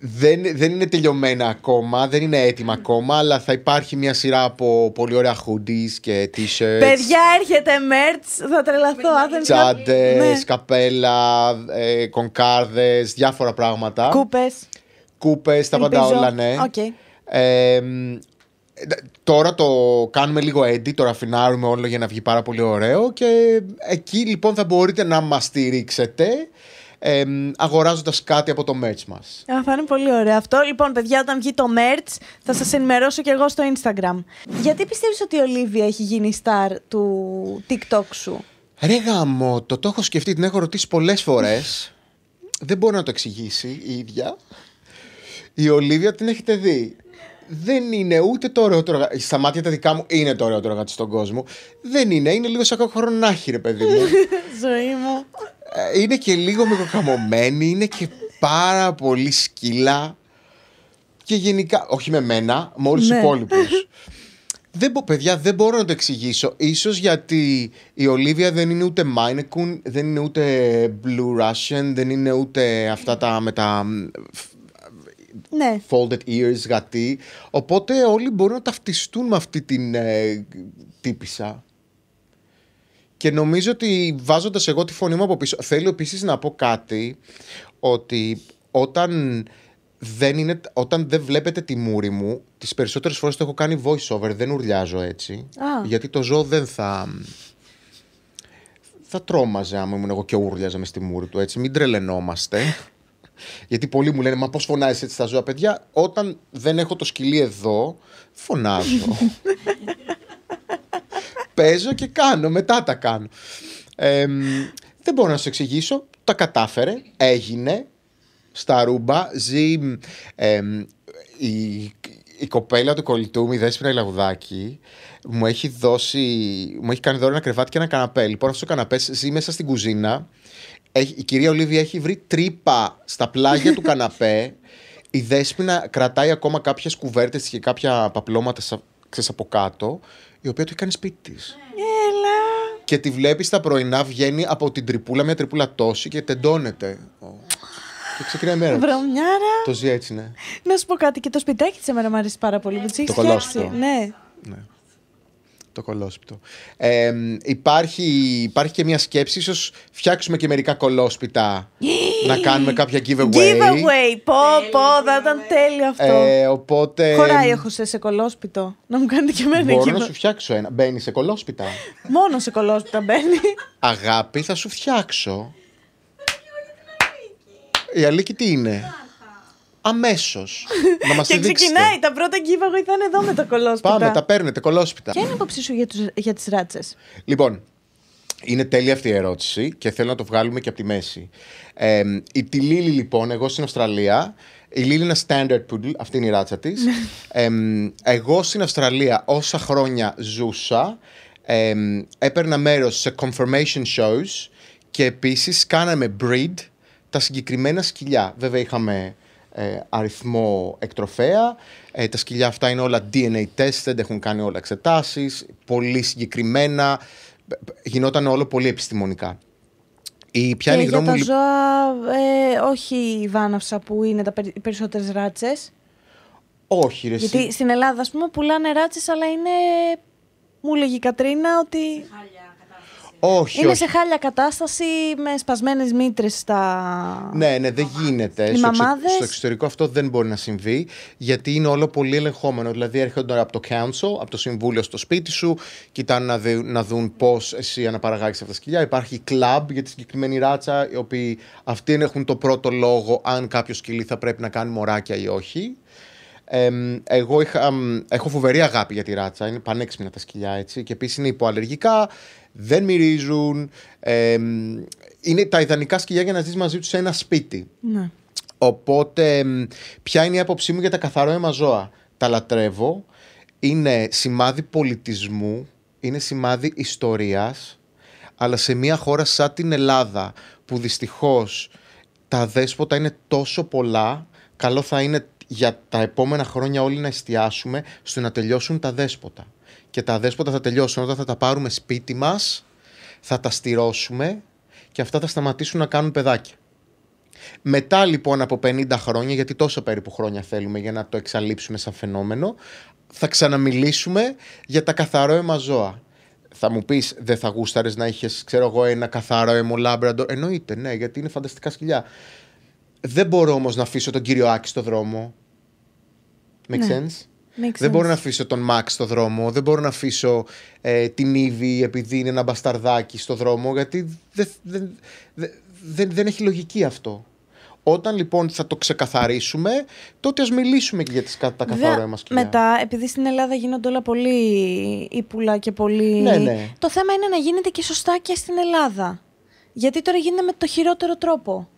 δεν, δεν είναι τελειωμένα ακόμα, δεν είναι έτοιμα ακόμα, αλλά θα υπάρχει μια σειρά από πολύ ωραία hoodies και t-shirts. Παιδιά, έρχεται merch, θα τρελαθώ. Τσάντες, ναι. καπέλα, ε, κονκάρδες, διάφορα πράγματα. Κούπες. Κούπες, τα πάντα όλα, ναι. Okay. τώρα το κάνουμε λίγο edit, το ραφινάρουμε όλο για να βγει πάρα πολύ ωραίο και εκεί λοιπόν θα μπορείτε να μας στηρίξετε ε, αγοράζοντας κάτι από το merch μας. Α, θα είναι πολύ ωραίο αυτό. Λοιπόν, παιδιά, όταν βγει το merch, θα σας ενημερώσω και εγώ στο Instagram. Γιατί πιστεύεις ότι η Ολίβια έχει γίνει star του TikTok σου, Ρε γάμο, το, το έχω σκεφτεί, την έχω ρωτήσει πολλές φορές. Δεν μπορεί να το εξηγήσει η ίδια. Η Ολίβια την έχετε δει δεν είναι ούτε το ωραίο Στα μάτια τα δικά μου είναι το ωραίο γάτι στον κόσμο. Δεν είναι, είναι λίγο σαν χρονάχη, ρε παιδί μου. *laughs* Ζωή μου. Ε, είναι και λίγο μικροκαμωμένη, είναι και πάρα πολύ σκύλα. Και γενικά, όχι με μένα, με όλους τους ναι. υπόλοιπους. *laughs* Δεν, παιδιά, δεν μπορώ να το εξηγήσω. Ίσως γιατί η Ολίβια δεν είναι ούτε μάινεκουν, δεν είναι ούτε Blue Russian, δεν είναι ούτε αυτά τα με τα ναι. folded ears γατί. Οπότε όλοι μπορούν να ταυτιστούν με αυτή την ε, τύπησα. Και νομίζω ότι βάζοντας εγώ τη φωνή μου από πίσω. Θέλω επίσης να πω κάτι ότι όταν δεν, είναι, όταν δεν βλέπετε τη μούρη μου, τις περισσότερες φορές το έχω κάνει voice over. Δεν ουρλιάζω έτσι. Γιατί το ζώο δεν θα. Θα τρόμαζε άμα ήμουν εγώ και ούρλιαζα μες στη μούρη του έτσι. Μην τρελαινόμαστε. *laughs* Γιατί πολλοί μου λένε, μα πώς φωνάζεις έτσι τα ζώα, παιδιά. Όταν δεν έχω το σκυλί εδώ, φωνάζω. *laughs* παίζω και κάνω, μετά τα κάνω. δεν μπορώ να σου εξηγήσω. Τα κατάφερε, έγινε στα ρούμπα, ζει η, η κοπέλα του κολλητού μου, η Δέσποινα Λαγουδάκη, μου έχει δώσει, μου έχει κάνει δώρο ένα κρεβάτι και ένα καναπέ. Λοιπόν, αυτός ο καναπές ζει μέσα στην κουζίνα. η κυρία Ολίβια έχει βρει τρύπα στα πλάγια του *laughs* καναπέ. Η Δέσποινα κρατάει ακόμα κάποιες κουβέρτες και κάποια παπλώματα ξέρεις, από κάτω, η οποία το κάνει σπίτι της. Έλα. Και τη βλέπεις τα πρωινά, βγαίνει από την τρυπούλα, μια τρυπούλα τόση και τεντώνεται. Και ξεκινάει η μέρα. Βρωμιάρα. Το ζει έτσι, ναι. Να σου πω κάτι. Και το σπιτάκι της εμένα μου αρέσει πάρα πολύ. το κολόσπιτο. Ναι. ναι. Το κολόσπιτο. Ε, υπάρχει, υπάρχει και μια σκέψη, ίσως φτιάξουμε και μερικά κολόσπιτα να κάνουμε κάποια giveaway. Giveaway! Πω, πω, θα ήταν τέλειο αυτό. Ε, οπότε. Χωράει, έχω σε, σε κολόσπιτο. Να μου κάνετε και εμένα Μπορώ να σου φτιάξω ένα. Μπαίνει σε κολόσπιτα. Μόνο σε κολόσπιτα μπαίνει. Αγάπη, θα σου φτιάξω. Η Αλίκη τι είναι. Αμέσως. να μας Και ξεκινάει. Τα πρώτα giveaway θα είναι εδώ με τα κολόσπιτα. Πάμε, τα παίρνετε κολόσπιτα. Ποια είναι η άποψή σου για τις ράτσες. Λοιπόν, είναι τέλεια αυτή η ερώτηση και θέλω να το βγάλουμε και από τη μέση. η τη Λίλη λοιπόν, εγώ στην Αυστραλία, η Λίλη είναι standard poodle, αυτή είναι η ράτσα της. Ναι. εγώ στην Αυστραλία όσα χρόνια ζούσα, ε, έπαιρνα μέρος σε confirmation shows και επίσης κάναμε breed τα συγκεκριμένα σκυλιά. Βέβαια είχαμε ε, αριθμό εκτροφέα. Ε, τα σκυλιά αυτά είναι όλα DNA tested, έχουν κάνει όλα εξετάσεις. πολύ συγκεκριμένα γινόταν όλο πολύ επιστημονικά. Η, και η γνώμη για τα ζώα, ε, όχι η βάναυσα που είναι τα οι περισσότερες ράτσες. Όχι ρε Γιατί στην Ελλάδα, ας πούμε, πουλάνε ράτσες, αλλά είναι... Μου λέγει η Κατρίνα ότι... Όχι. Είναι σε χάλια κατάσταση με σπασμένες μήτρες στα. Ναι, ναι, δεν γίνεται. Οι στο, εξωτερικό αυτό δεν μπορεί να συμβεί, γιατί είναι όλο πολύ ελεγχόμενο. Δηλαδή, έρχονται από το council, από το συμβούλιο στο σπίτι σου, κοιτάνε να, να δουν πώς εσύ αναπαραγάγεις αυτά τα σκυλιά. Υπάρχει κλαμπ για τη συγκεκριμένη ράτσα, οι οποίοι αυτοί έχουν το πρώτο λόγο αν κάποιο σκυλί θα πρέπει να κάνει μωράκια ή όχι. Ε, εγώ είχα, έχω φοβερή αγάπη για τη ράτσα. Είναι πανέξυπνα τα σκυλιά έτσι. Και επίσης είναι υποαλλεργικά δεν μυρίζουν. είναι τα ιδανικά σκυλιά για να ζεις μαζί τους σε ένα σπίτι. Ναι. Οπότε, ποια είναι η άποψή μου για τα καθαρό αίμα ζώα. Τα λατρεύω. Είναι σημάδι πολιτισμού, είναι σημάδι ιστορίας, αλλά σε μια χώρα σαν την Ελλάδα, που δυστυχώς τα δέσποτα είναι τόσο πολλά, καλό θα είναι για τα επόμενα χρόνια όλοι να εστιάσουμε στο να τελειώσουν τα δέσποτα και τα δέσποτα θα τελειώσουν. Όταν θα τα πάρουμε σπίτι μας, θα τα στηρώσουμε και αυτά θα σταματήσουν να κάνουν παιδάκια. Μετά λοιπόν από 50 χρόνια, γιατί τόσο περίπου χρόνια θέλουμε για να το εξαλείψουμε σαν φαινόμενο, θα ξαναμιλήσουμε για τα καθαρό ζώα. Θα μου πεις, δεν θα γούσταρες να είχες, ξέρω εγώ, ένα καθαρό λάμπραντο. Εννοείται, ναι, γιατί είναι φανταστικά σκυλιά. Δεν μπορώ όμως να αφήσω τον κύριο Άκη στο δρόμο. Make ναι. Δεν μπορώ να αφήσω τον Μαξ στο δρόμο, δεν μπορώ να αφήσω ε, την Ήβη επειδή είναι ένα μπασταρδάκι στο δρόμο, γιατί δεν, δεν, δεν, δεν έχει λογική αυτό. Όταν λοιπόν θα το ξεκαθαρίσουμε, τότε ας μιλήσουμε και για τις, τα καθαρά μας κοινά. Μετά, επειδή στην Ελλάδα γίνονται όλα πολύ ύπουλα και πολύ. Ναι, ναι. Το θέμα είναι να γίνεται και σωστά και στην Ελλάδα. Γιατί τώρα γίνεται με το χειρότερο τρόπο.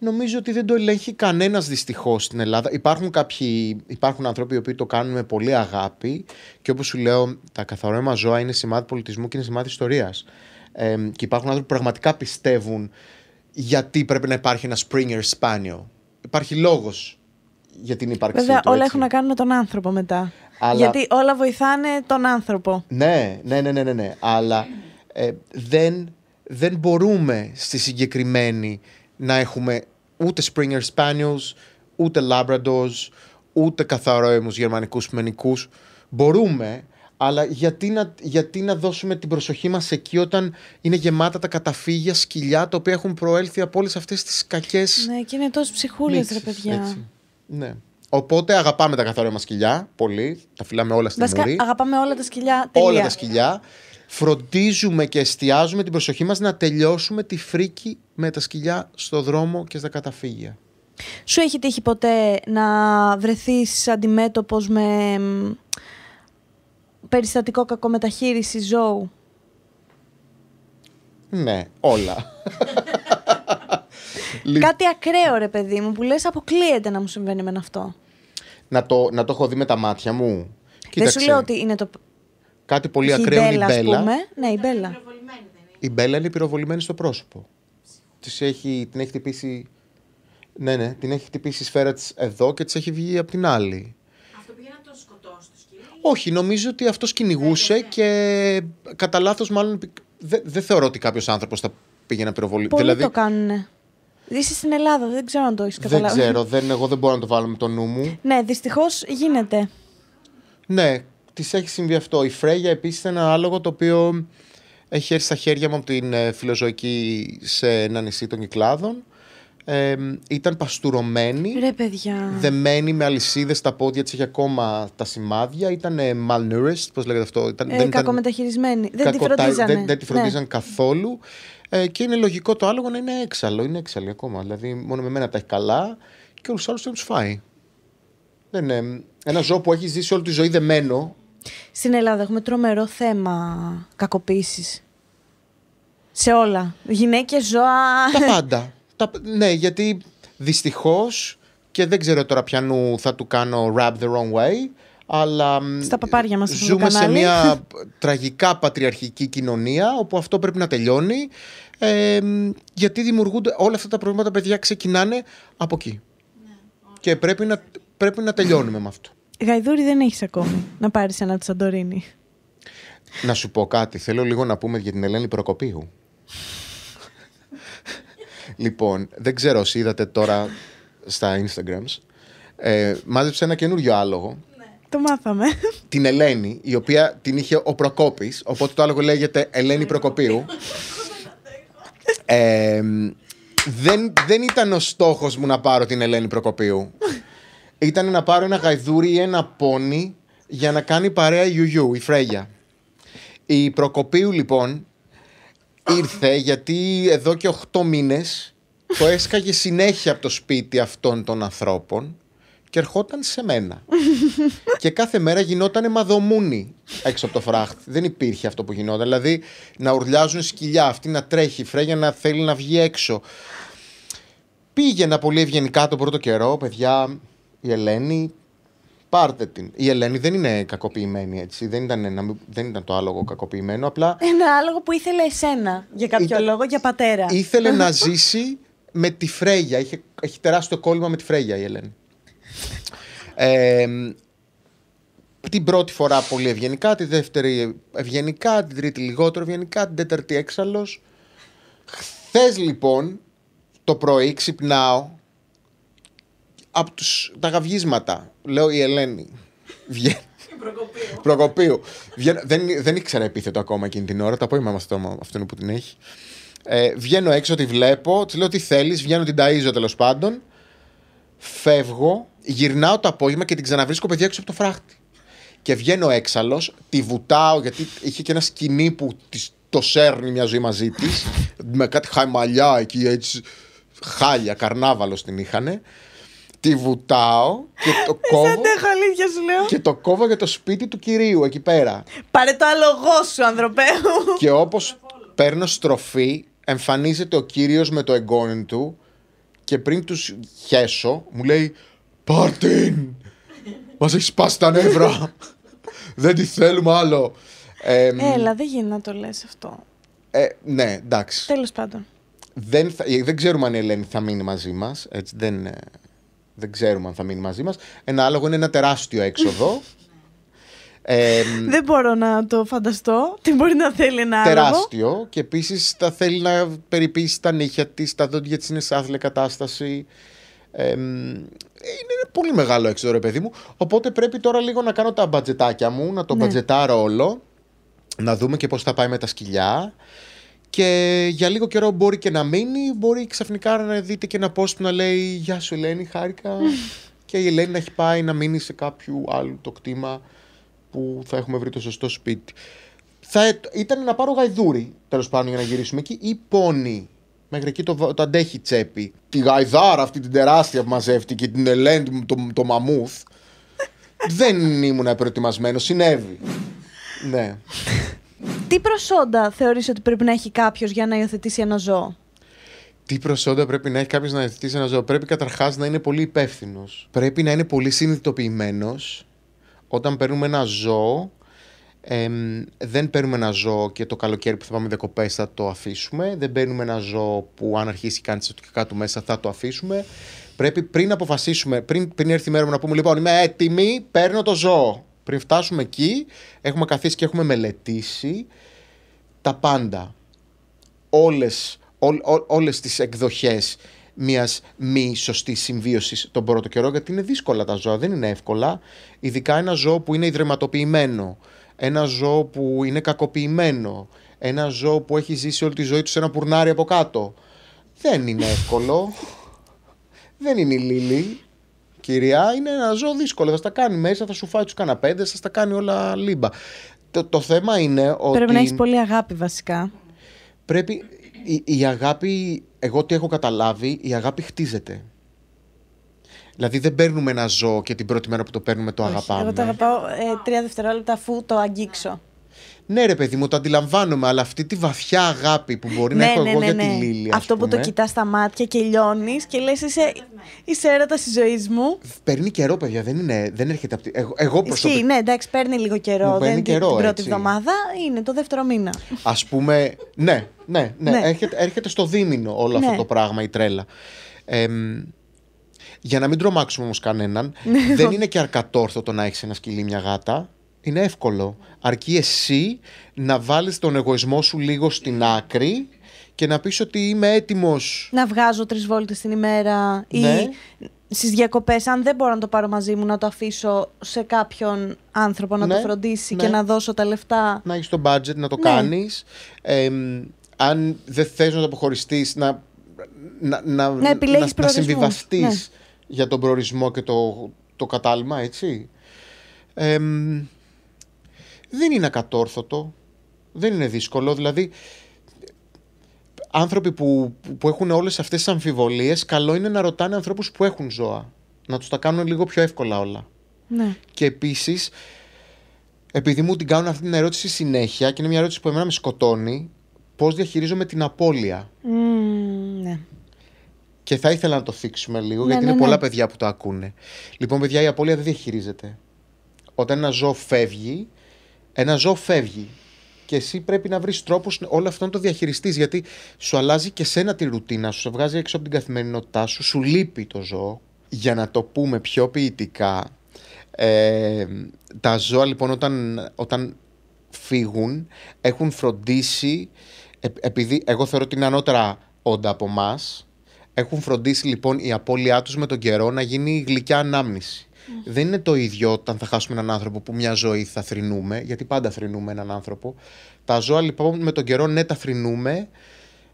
Νομίζω ότι δεν το ελέγχει κανένας δυστυχώς στην Ελλάδα. Υπάρχουν, κάποιοι, υπάρχουν άνθρωποι οι οποίοι το κάνουν με πολύ αγάπη και όπως σου λέω, τα καθαρόμα ζώα είναι σημάδι πολιτισμού και είναι σημάδι ιστορίας. Ε, και υπάρχουν άνθρωποι που πραγματικά πιστεύουν γιατί πρέπει να υπάρχει ένα Springer Spaniel. Υπάρχει λόγος για την ύπαρξή του Βέβαια, όλα έχουν να κάνουν με τον άνθρωπο μετά. Γιατί όλα βοηθάνε τον άνθρωπο. Ναι, ναι, ναι, ναι, ναι. ναι. Αλλά ε, δεν, δεν μπορούμε στη συγκεκριμένη να έχουμε ούτε Springer Spaniels, ούτε Labradors, ούτε καθαρόαιμους γερμανικούς μενικούς. Μπορούμε, αλλά γιατί να, γιατί να δώσουμε την προσοχή μας εκεί όταν είναι γεμάτα τα καταφύγια, σκυλιά, τα οποία έχουν προέλθει από όλες αυτές τις κακές... Ναι, και είναι τόσο ψυχούλες, ρε παιδιά. Ναι. Οπότε αγαπάμε τα καθαρό μα σκυλιά πολύ. Τα φυλάμε όλα στην Βασικά, Αγαπάμε όλα τα σκυλιά. Τελεία. Όλα τα σκυλιά φροντίζουμε και εστιάζουμε την προσοχή μας να τελειώσουμε τη φρίκη με τα σκυλιά στο δρόμο και στα καταφύγια. Σου έχει τύχει ποτέ να βρεθείς αντιμέτωπος με περιστατικό κακομεταχείριση ζώου. Ναι, όλα. *laughs* Κάτι ακραίο ρε παιδί μου που λες αποκλείεται να μου συμβαίνει με αυτό. Να το, να το έχω δει με τα μάτια μου. Κοίταξε. Δεν σου λέω ότι είναι το Κάτι πολύ ακραίο είναι η Μπέλα. Ναι, η Μπέλα. Η Μπέλα είναι πυροβολημένη στο πρόσωπο. Της έχει, την έχει χτυπήσει. Ναι, ναι, την έχει χτυπήσει η σφαίρα της εδώ και της έχει βγει από την άλλη. Αυτό πήγε να τον σκοτώσει, Όχι, νομίζω ότι αυτό κυνηγούσε ναι, ναι, ναι. και κατά λάθος, μάλλον. Δεν δε θεωρώ ότι κάποιος άνθρωπος θα πήγε να πυροβολεί. Πολλοί δηλαδή... το κάνουν. Είσαι στην Ελλάδα, δεν ξέρω αν το έχεις καταλάβει. Δεν ξέρω, δεν, εγώ δεν μπορώ να το βάλω με το νου μου. Ναι, δυστυχώς γίνεται. Ναι, της έχει συμβεί αυτό. Η Φρέγια επίσης είναι ένα άλογο το οποίο έχει έρθει στα χέρια μου από την ε, φιλοζωική σε ένα νησί των Κυκλάδων. Ε, ήταν παστουρωμένη, Ρε παιδιά. δεμένη με αλυσίδες στα πόδια της, Έχει ακόμα τα σημάδια. Ήταν ε, malnourished, πώς λέγεται αυτό. Ήταν, ε, δεν κακομεταχειρισμένη. Ήταν... Δεν, τη φροντίζανε. Δεν, δεν τη ναι. φροντίζαν ναι. καθόλου. Ε, και είναι λογικό το άλογο να είναι έξαλλο. Είναι έξαλλο ακόμα. Δηλαδή, μόνο με μένα τα έχει καλά και όλους τους άλλους δεν τους φάει. Δεν Ένα ζώο που έχει ζήσει όλη τη ζωή δεμένο, στην Ελλάδα έχουμε τρομερό θέμα κακοποίησης. Σε όλα. Γυναίκες ζώα. Τα *laughs* πάντα. ναι, γιατί δυστυχώς και δεν ξέρω τώρα πιανού θα του κάνω rap the wrong way. Αλλά Στα παπάρια μας ζούμε σε μια *laughs* τραγικά πατριαρχική κοινωνία όπου αυτό πρέπει να τελειώνει ε, γιατί δημιουργούνται όλα αυτά τα προβλήματα παιδιά ξεκινάνε από εκεί ναι. και πρέπει να, πρέπει να τελειώνουμε με αυτό. Γαϊδούρη δεν έχεις ακόμη να πάρεις ένα τη Να σου πω κάτι. Θέλω λίγο να πούμε για την Ελένη Προκοπίου. λοιπόν, δεν ξέρω είδατε τώρα στα Instagrams. Ε, μάζεψε ένα καινούριο άλογο. Ναι. Το μάθαμε. Την Ελένη, η οποία την είχε ο Προκόπης. Οπότε το άλογο λέγεται Ελένη Προκοπίου. Ε, δεν, δεν ήταν ο στόχος μου να πάρω την Ελένη Προκοπίου ήταν να πάρω ένα γαϊδούρι ή ένα πόνι για να κάνει παρέα γιουγιού, η Φρέγια. Η Προκοπίου λοιπόν ήρθε γιατί εδώ και 8 μήνες το έσκαγε συνέχεια από το σπίτι αυτών των ανθρώπων και ερχόταν σε μένα. *laughs* και κάθε μέρα γινόταν μαδομούνι έξω από το φράχτη. Δεν υπήρχε αυτό που γινόταν. Δηλαδή να ουρλιάζουν σκυλιά, αυτή να τρέχει, η Φρέγια να θέλει να βγει έξω. Πήγαινα πολύ ευγενικά τον πρώτο καιρό, παιδιά, η Ελένη, πάρτε την. Η Ελένη δεν είναι κακοποιημένη έτσι. Δεν ήταν, ένα, δεν ήταν το άλογο κακοποιημένο. Απλά... Ένα άλογο που ήθελε εσένα για κάποιο λόγο, για πατέρα. Ήθελε να *laughs* ζήσει με τη Φρέγια. Είχε, έχει τεράστιο κόλλημα με τη Φρέγια η Ελένη. Ε, την πρώτη φορά πολύ ευγενικά, τη δεύτερη ευγενικά, την τρίτη λιγότερο ευγενικά, την τέταρτη έξαλλος. Χθες λοιπόν το πρωί ξυπνάω από τους, τα γαυγίσματα, λέω η Ελένη, βγαίνει. Προκοπίου. δεν, δεν ήξερα επίθετο ακόμα εκείνη την ώρα. Το απόγευμα αυτό, αυτόν που την έχει. Ε, βγαίνω έξω, τη βλέπω, τη λέω τι θέλεις, βγαίνω την ταΐζω τέλος πάντων. Φεύγω, γυρνάω το απόγευμα και την ξαναβρίσκω παιδιά έξω από το φράχτη. Και βγαίνω έξαλλος, τη βουτάω γιατί είχε και ένα σκηνή που το σέρνει μια ζωή μαζί της. με κάτι χαϊμαλιά εκεί έτσι. Χάλια, καρνάβαλο την είχανε τη βουτάω και το *laughs* κόβω. αλήθεια σου λέω. Και το κόβω για το σπίτι του κυρίου εκεί πέρα. Πάρε το αλογό σου, ανδροπέου. *laughs* Και όπως παίρνω στροφή, εμφανίζεται ο κύριος με το εγγόνι του και πριν τους χέσω, μου λέει Πάρτιν! Μας έχεις σπάσει τα νεύρα! *laughs* δεν τη θέλουμε άλλο. Ε, Έλα, δεν γίνεται να το λες αυτό. Ε, ναι, εντάξει. Τέλος πάντων. Δεν, θα, ε, δεν ξέρουμε αν η Ελένη θα μείνει μαζί μας. Δεν, ε, δεν ξέρουμε αν θα μείνει μαζί μας. Ένα άλογο είναι ένα τεράστιο έξοδο. *laughs* Ναι. δεν μπορώ να το φανταστώ. Τι μπορεί να θέλει ένα άλογο. Τεράστιο. Και επίσης θα θέλει να περιποιήσει τα νύχια της, τα δόντια της είναι σε άθλια κατάσταση. είναι πολύ μεγάλο έξοδο, ρε παιδί μου. Οπότε πρέπει τώρα λίγο να κάνω τα μπατζετάκια μου, να το ναι. μπατζετάρω όλο. Να δούμε και πώς θα πάει με τα σκυλιά. Και για λίγο καιρό μπορεί και να μείνει, μπορεί ξαφνικά να δείτε και ένα post που να λέει Γεια σου Ελένη, χάρηκα. και η Ελένη να έχει πάει να μείνει σε κάποιο άλλο το κτήμα που θα έχουμε βρει το σωστό σπίτι. Θα, ε, ήταν να πάρω γαϊδούρι τέλος πάντων για να γυρίσουμε εκεί ή πόνι. Μέχρι εκεί το, το αντέχει η τσέπη. Τη γαϊδάρα αυτή την τεράστια που μαζεύτηκε, την Ελένη, το, το μαμούθ. Δεν ήμουν προετοιμασμένος, συνέβη. ναι. Τι προσόντα θεωρείς ότι πρέπει να έχει κάποιος για να υιοθετήσει ένα ζώο? Τι προσόντα πρέπει να έχει κάποιος να υιοθετήσει ένα ζώο. Πρέπει καταρχάς να είναι πολύ υπεύθυνος. Πρέπει να είναι πολύ συνειδητοποιημένος όταν παίρνουμε ένα ζώο. δεν παίρνουμε ένα ζώο και το καλοκαίρι που θα πάμε διακοπές θα το αφήσουμε. Δεν παίρνουμε ένα ζώο που αν αρχίσει κάνει τα του μέσα θα το αφήσουμε. Πρέπει πριν αποφασίσουμε, πριν, πριν έρθει η μέρα μου να πούμε λοιπόν είμαι έτοιμη, παίρνω το ζώο. Πριν φτάσουμε εκεί, έχουμε καθίσει και έχουμε μελετήσει τα πάντα. Όλες, ό, ό, όλες τις εκδοχές μιας μη σωστή συμβίωσης τον πρώτο καιρό, γιατί είναι δύσκολα τα ζώα, δεν είναι εύκολα. Ειδικά ένα ζώο που είναι ιδρυματοποιημένο, ένα ζώο που είναι κακοποιημένο, ένα ζώο που έχει ζήσει όλη τη ζωή του σε ένα πουρνάρι από κάτω. Δεν είναι εύκολο. *laughs* δεν είναι η Λίλη κυρία είναι ένα ζώο δύσκολο. Θα στα κάνει μέσα, θα σου φάει τους καναπέδες, θα στα κάνει όλα λίμπα. Το, το θέμα είναι ότι. Πρέπει να έχεις πολύ αγάπη βασικά. Πρέπει. Η, αγάπη, εγώ τι έχω καταλάβει, η αγάπη χτίζεται. Δηλαδή δεν παίρνουμε ένα ζώο και την πρώτη μέρα που το παίρνουμε το αγαπάμε. Εγώ το αγαπάω ε, τρία δευτερόλεπτα αφού το αγγίξω. Ναι, ρε παιδί μου, το αντιλαμβάνομαι, αλλά αυτή τη βαθιά αγάπη που μπορεί να ναι, έχω ναι, εγώ ναι, για τη Λίλια. Αυτό που το κοιτάς στα μάτια και λιώνεις και λες, είσαι, είσαι έρωτας της ζωής μου. Παίρνει καιρό, παιδιά, δεν, είναι, δεν έρχεται από. Εγώ, εγώ προσωπικά. ναι, εντάξει, παίρνει λίγο καιρό. καιρό την πρώτη εβδομάδα είναι το δεύτερο μήνα. Ας πούμε. Ναι, ναι, ναι. Έρχεται, έρχεται στο δίμηνο όλο αυτό το πράγμα η τρέλα. για να μην τρομάξουμε όμως κανέναν, δεν είναι και αρκατόρθωτο να έχεις ένα σκυλί μια γάτα είναι εύκολο. Αρκεί εσύ να βάλεις τον εγωισμό σου λίγο στην άκρη και να πεις ότι είμαι έτοιμος. Να βγάζω τρεις βόλτες την ημέρα ή ναι. στις διακοπές, αν δεν μπορώ να το πάρω μαζί μου, να το αφήσω σε κάποιον άνθρωπο να το ναι, φροντίσει και ναι. να δώσω τα λεφτά. Να έχεις το budget, να το κάνεις. αν δεν θες να το αποχωριστείς, να, να, να, για τον προορισμό και το, το έτσι. Ε, δεν είναι ακατόρθωτο, δεν είναι δύσκολο. Δηλαδή, άνθρωποι που, που έχουν όλες αυτές τις αμφιβολίες, καλό είναι να ρωτάνε ανθρώπους που έχουν ζώα. Να τους τα κάνουν λίγο πιο εύκολα όλα. Ναι. Και επίσης, επειδή μου την κάνουν αυτή την ερώτηση συνέχεια και είναι μια ερώτηση που εμένα με σκοτώνει, πώς διαχειρίζομαι την απώλεια. Mm, ναι. Και θα ήθελα να το θίξουμε λίγο, ναι, γιατί ναι, είναι ναι. πολλά παιδιά που το ακούνε. Λοιπόν, παιδιά, η απώλεια δεν διαχειρίζεται. Όταν ένα ζώο φεύγει, ένα ζώο φεύγει και εσύ πρέπει να βρεις τρόπους όλο αυτό να το διαχειριστείς. Γιατί σου αλλάζει και σένα τη ρουτίνα σου, σε βγάζει έξω από την καθημερινότητά σου, σου λείπει το ζώο. Για να το πούμε πιο ποιητικά, ε, τα ζώα λοιπόν όταν, όταν φύγουν έχουν φροντίσει, επειδή εγώ θεωρώ ότι είναι ανώτερα όντα από εμάς, έχουν φροντίσει λοιπόν η απώλειά τους με τον καιρό να γίνει γλυκιά ανάμνηση. Δεν είναι το ίδιο όταν θα χάσουμε έναν άνθρωπο που μια ζωή θα θρυνούμε, γιατί πάντα θρυνούμε έναν άνθρωπο. Τα ζώα λοιπόν με τον καιρό ναι τα θρυνούμε,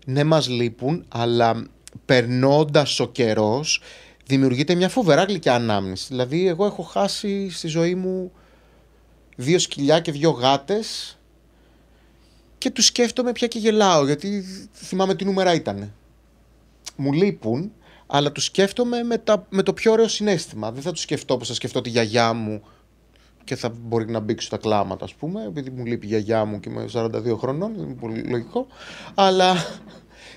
ναι μας λείπουν, αλλά περνώντας ο καιρός, δημιουργείται μια φοβερά γλυκιά ανάμνηση. Δηλαδή, εγώ έχω χάσει στη ζωή μου δύο σκυλιά και δύο γάτες και τους σκέφτομαι πια και γελάω, γιατί θυμάμαι τι νούμερα ήταν. Μου λείπουν, αλλά του σκέφτομαι με, με το πιο ωραίο συνέστημα. Δεν θα του σκεφτώ όπως θα σκεφτώ τη γιαγιά μου και θα μπορεί να μπήξω τα κλάματα, ας πούμε, επειδή μου λείπει η γιαγιά μου και είμαι 42 χρονών, είναι πολύ λογικό. Αλλά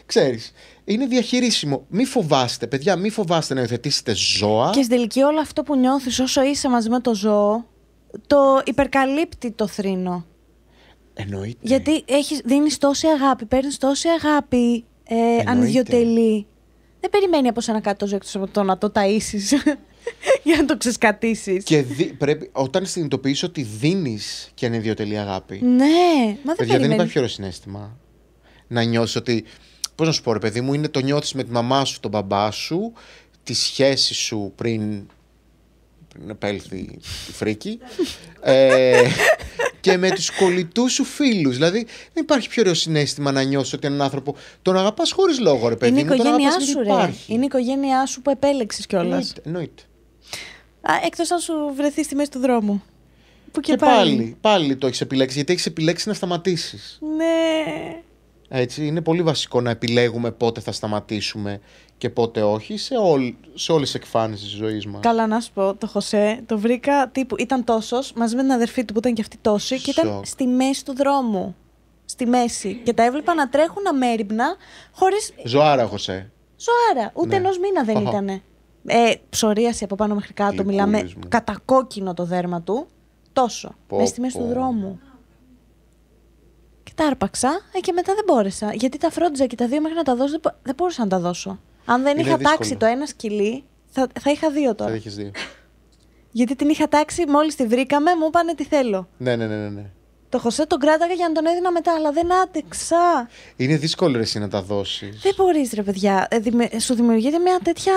ξέρεις, είναι διαχειρίσιμο. Μη φοβάστε, παιδιά, μη φοβάστε να υιοθετήσετε ζώα. Και στην τελική, όλο αυτό που νιώθεις όσο είσαι μαζί με το ζώο, το υπερκαλύπτει το θρήνο. Εννοείται. Γιατί δίνει δίνεις τόση αγάπη, παίρνεις τόση αγάπη ε, ανιδιοτελή δεν περιμένει από σένα κάτω ζωή, από το να το τασει *laughs* για να το ξεσκατήσεις. Και πρέπει, όταν συνειδητοποιείς ότι δίνεις και αν είναι αγάπη. Ναι, μα δεν Παιδιά, δεν υπάρχει ωραίο συνέστημα να νιώσεις ότι. Πώς να σου πω, ρε παιδί μου, είναι το νιώθεις με τη μαμά σου, τον μπαμπά σου, τη σχέση σου πριν να επέλθει η φρίκη. ε, και με τους κολλητούς σου φίλους. Δηλαδή, δεν υπάρχει πιο ωραίο συνέστημα να νιώσει ότι έναν άνθρωπο τον αγαπάς χωρίς λόγο, ρε παιδί Είναι η οικογένειά σου, Είναι η οικογένειά σου που επέλεξες κιόλας. Εννοείται. Εκτός αν σου βρεθεί στη μέση του δρόμου. Που και, ε, πάλι. πάλι. πάλι το έχεις επιλέξει, γιατί έχεις επιλέξει να σταματήσεις. Ναι. Έτσι, είναι πολύ βασικό να επιλέγουμε πότε θα σταματήσουμε και πότε όχι σε, όλ, σε όλες τις εκφάνσεις της ζωής μας. Καλά να σου πω, το Χωσέ το βρήκα τύπου, ήταν τόσος, μαζί με την αδερφή του που ήταν και αυτή τόση και ήταν στη μέση του δρόμου. Στη μέση. Και τα έβλεπα να τρέχουν αμέριμπνα χωρίς... Ζωάρα, Χωσέ. Ζωάρα. Ούτε ναι. ενός μήνα δεν ήτανε. Ε, ψωρίαση από πάνω μέχρι κάτω, μιλάμε. Κατακόκκινο το δέρμα του. Τόσο. μέσα στη μέση του δρόμου τα άρπαξα ε, και μετά δεν μπόρεσα. Γιατί τα φρόντιζα και τα δύο μέχρι να τα δώσω δεν μπορούσα να τα δώσω. Αν δεν Είναι είχα τάξει το ένα σκυλί, θα, θα είχα δύο τώρα. Θα είχες δύο. Γιατί την είχα τάξει, μόλις τη βρήκαμε, μου είπανε τι θέλω. Ναι, ναι, ναι, ναι, ναι. Το Χωσέ τον κράταγα για να τον έδινα μετά, αλλά δεν άτεξα. Είναι δύσκολο εσύ να τα δώσεις. Δεν μπορείς, ρε παιδιά. Ε, Σου δημιουργείται μια τέτοια.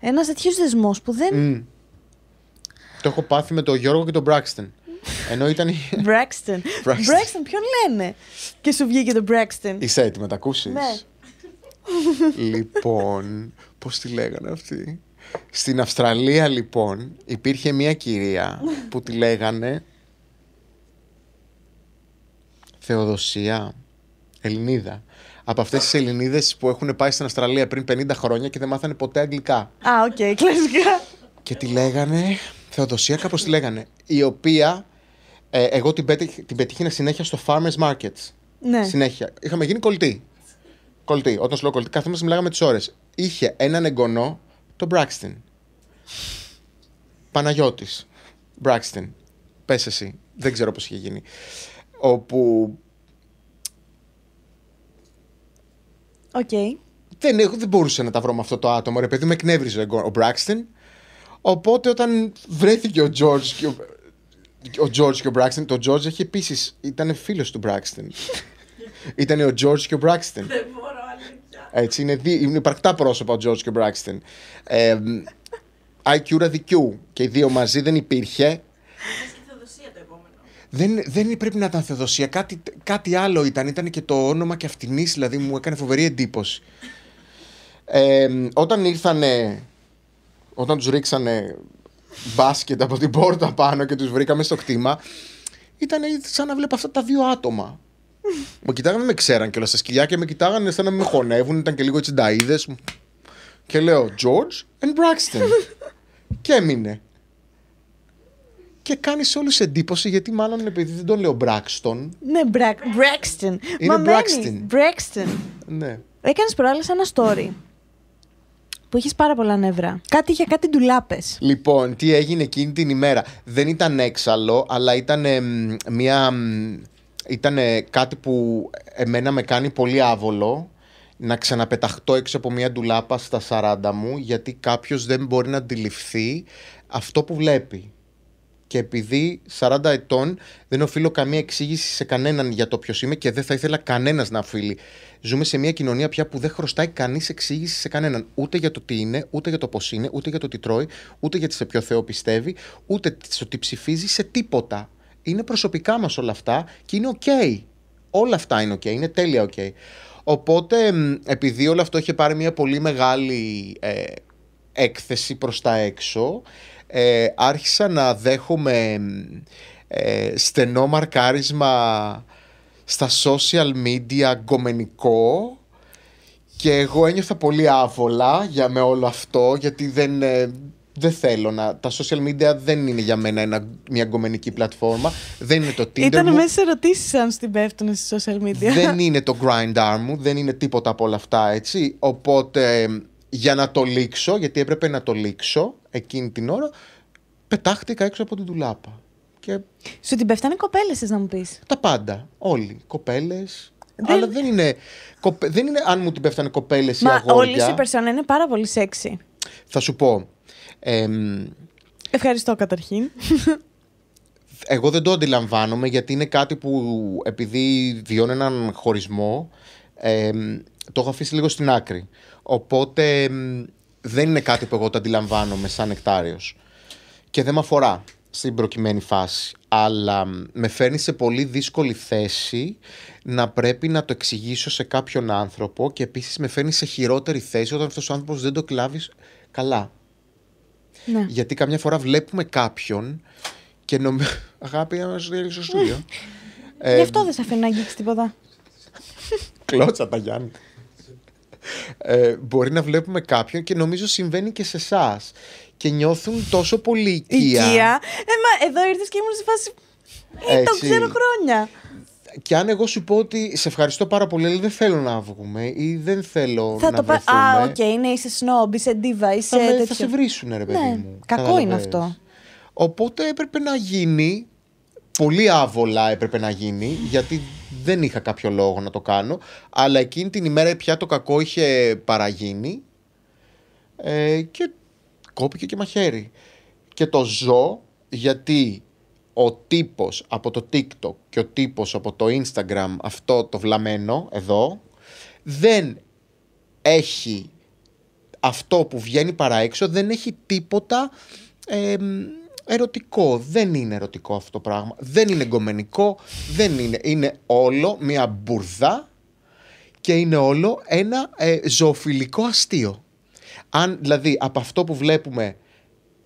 Ένα τέτοιος δεσμός που δεν. Το έχω πάθει με τον Γιώργο και τον Μπράξτεν. Ενώ ήταν. Braxton. Braxton, ποιον λένε. Και σου βγήκε το Braxton. Είσαι έτοιμο να τα ακούσεις. Ναι. λοιπόν, πώς τη λέγανε αυτή. Στην Αυστραλία, λοιπόν, υπήρχε μια κυρία που τη λέγανε. Θεοδοσία. Ελληνίδα. Από αυτές τις Ελληνίδες που έχουν πάει στην Αυστραλία πριν 50 χρόνια και δεν μάθανε ποτέ αγγλικά. Α, οκ, κλασικά. Και τη λέγανε. Θεοδοσία, κάπως τη λέγανε. Η οποία ε, εγώ την, πέτυχ, την συνέχεια στο farmers markets. Ναι. Συνέχεια. Είχαμε γίνει κολτί, κολτί. Όταν σου λέω κολλητή, κάθε μας μιλάγαμε τις ώρες. Είχε έναν εγγονό, τον Braxton. Παναγιώτης. Braxton. Πες εσύ. Δεν ξέρω πώς είχε γίνει. Όπου. Οκ. Okay. Δεν, δεν μπορούσα να τα βρω με αυτό το άτομο, ρε παιδί, με εκνεύριζε ο Braxton. Οπότε όταν βρέθηκε ο George ο Τζόρτζ και ο Μπράξτεν, Το Τζόρτζ έχει επίσης. ήταν φίλος του Μπράξτεν. *laughs* ήταν ο Τζόρτζ και ο Μπράξτεν. Δεν μπορώ, αλήθεια. Έτσι, είναι, δι... είναι υπαρκτά πρόσωπα ο Τζόρτζ και ο Μπράξτεν. IQ ραδικιού. Και οι δύο μαζί δεν υπήρχε. Δεν, δεν πρέπει να ήταν θεοδοσία. Κάτι, κάτι άλλο ήταν. Ήταν και το όνομα και αυτινής, δηλαδή μου έκανε φοβερή εντύπωση. Ε, όταν ήρθανε. Όταν τους ρίξανε μπάσκετ από την πόρτα πάνω και τους βρήκαμε στο κτήμα. Ήταν σαν να βλέπω αυτά τα δύο άτομα. Μου κοιτάγανε, με ξέραν κιόλας στα σκυλιά και με κοιτάγανε, σαν να με χωνεύουν, ήταν και λίγο έτσι νταίδε. Και λέω George and Braxton. και έμεινε. Και κάνει όλους εντύπωση γιατί μάλλον επειδή δεν τον λέω Braxton. Ναι, Braxton. Είναι Braxton. Braxton. Ναι. Έκανες προάλλες ένα story που είχε πάρα πολλά νεύρα. Κάτι για κάτι ντουλάπες. Λοιπόν, τι έγινε εκείνη την ημέρα. Δεν ήταν έξαλλο, αλλά ήταν μια. ήταν κάτι που εμένα με κάνει πολύ άβολο να ξαναπεταχτώ έξω από μια ντουλάπα στα 40 μου, γιατί κάποιος δεν μπορεί να αντιληφθεί αυτό που βλέπει και επειδή 40 ετών δεν οφείλω καμία εξήγηση σε κανέναν για το ποιος είμαι και δεν θα ήθελα κανένας να οφείλει. Ζούμε σε μια κοινωνία πια που δεν χρωστάει κανείς εξήγηση σε κανέναν. Ούτε για το τι είναι, ούτε για το πώς είναι, ούτε για το τι τρώει, ούτε για σε ποιο Θεό πιστεύει, ούτε στο τι ψηφίζει, σε τίποτα. Είναι προσωπικά μας όλα αυτά και είναι OK. Όλα αυτά είναι OK, είναι τέλεια OK. Οπότε, επειδή όλο αυτό είχε πάρει μια πολύ μεγάλη ε, έκθεση προς τα έξω, ε, άρχισα να δέχομαι ε, στενό μαρκάρισμα στα social media γκομενικό και εγώ ένιωθα πολύ άβολα για με όλο αυτό γιατί δεν, ε, δεν θέλω να. Τα social media δεν είναι για μένα ένα, μια γκομενική πλατφόρμα. Δεν είναι το Tinder. Ήταν μου. μέσα σε ερωτήσεις αν στην πέφτουν στι social media. Δεν είναι το grind arm μου, δεν είναι τίποτα από όλα αυτά έτσι. Οπότε για να το λήξω, γιατί έπρεπε να το λήξω εκείνη την ώρα, πετάχτηκα έξω από την τουλάπα. Και... Σου την πέφτανε κοπέλες, να μου πεις. Τα πάντα. Όλοι. Κοπέλες. Αλλά δεν είναι, δεν είναι αν μου την πέφτανε κοπέλες ή αγόρια. Μα όλη η περσόνα είναι πάρα πολύ σεξι. Θα σου πω. Ευχαριστώ καταρχήν. Εγώ δεν το αντιλαμβάνομαι γιατί είναι κάτι που επειδή βιώνω έναν χωρισμό το έχω αφήσει λίγο στην άκρη. Οπότε δεν είναι κάτι που εγώ το αντιλαμβάνομαι σαν νεκτάριος και δεν με αφορά στην προκειμένη φάση αλλά με φέρνει σε πολύ δύσκολη θέση να πρέπει να το εξηγήσω σε κάποιον άνθρωπο και επίσης με φέρνει σε χειρότερη θέση όταν αυτός ο άνθρωπος δεν το κλάβεις καλά. Ναι. Γιατί καμιά φορά βλέπουμε κάποιον και νομίζω... *laughs* Αγάπη, να μας διέλεξε στο ε, *laughs* Γι' αυτό ε, δεν σε αφήνει να αγγίξεις τίποτα. *laughs* Κλώτσα τα Γιάννη. Ε, μπορεί να βλέπουμε κάποιον και νομίζω συμβαίνει και σε εσάς. Και νιώθουν τόσο πολύ οικία. Οικία. Ε, μα εδώ ήρθες και ήμουν σε φάση. Ε, το ξέρω χρόνια. Και αν εγώ σου πω ότι σε ευχαριστώ πάρα πολύ, αλλά δεν θέλω να βγούμε ή δεν θέλω να το βρεθούμε. Α, οκ, είναι είσαι σνόμπ, είσαι ντίβα, είσαι θα, σε βρίσουν ρε παιδί ναι, μου. Κακό είναι αυτό. Οπότε έπρεπε να γίνει πολύ άβολα έπρεπε να γίνει, γιατί δεν είχα κάποιο λόγο να το κάνω. Αλλά εκείνη την ημέρα πια το κακό είχε παραγίνει ε, και κόπηκε και μαχαίρι. Και το ζω γιατί ο τύπος από το TikTok και ο τύπος από το Instagram, αυτό το βλαμένο εδώ, δεν έχει αυτό που βγαίνει παρά έξω, δεν έχει τίποτα... Ε, ερωτικό. Δεν είναι ερωτικό αυτό το πράγμα. Δεν είναι εγκομενικό. Δεν είναι. Είναι όλο μια μπουρδά και είναι όλο ένα ε, ζωοφιλικό αστείο. Αν δηλαδή από αυτό που βλέπουμε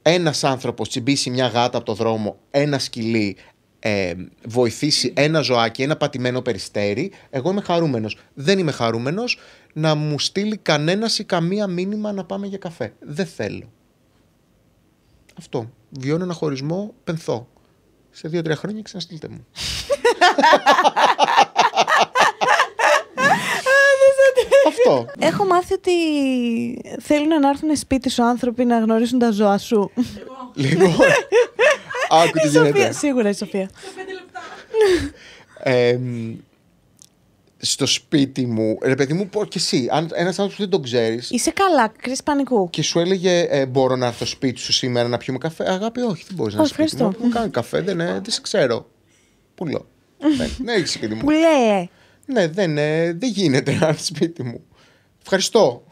ένα άνθρωπος τσιμπήσει μια γάτα από το δρόμο, ένα σκυλί, ε, βοηθήσει ένα ζωάκι, ένα πατημένο περιστέρι, εγώ είμαι χαρούμενος. Δεν είμαι χαρούμενος να μου στείλει κανένας ή καμία μήνυμα να πάμε για καφέ. Δεν θέλω. Αυτό βιώνω ένα χωρισμό, πενθώ. Σε δύο-τρία χρόνια ξαναστείλτε μου. Αυτό. Έχω μάθει ότι θέλουν να έρθουν σπίτι σου άνθρωποι να γνωρίσουν τα ζώα σου. Λίγο. Λοιπόν, σίγουρα η Σοφία. Σε πέντε λεπτά στο σπίτι μου, ρε παιδί μου, πω και εσύ, αν ένας άνθρωπος δεν τον ξέρεις. Είσαι καλά, κρίση πανικού. Και σου έλεγε, ε, Μπορώ να έρθω στο σπίτι σου σήμερα να πιούμε καφέ. Αγάπη, όχι, δεν μπορείς να σου πει. Δεν κάνει καφέ, δεν, ε, δεν σε ξέρω. Πουλώ. ναι, έχει σπίτι μου. Πουλέ. Ναι, δεν, Ναι, δεν γίνεται να έρθει σπίτι μου. Ευχαριστώ.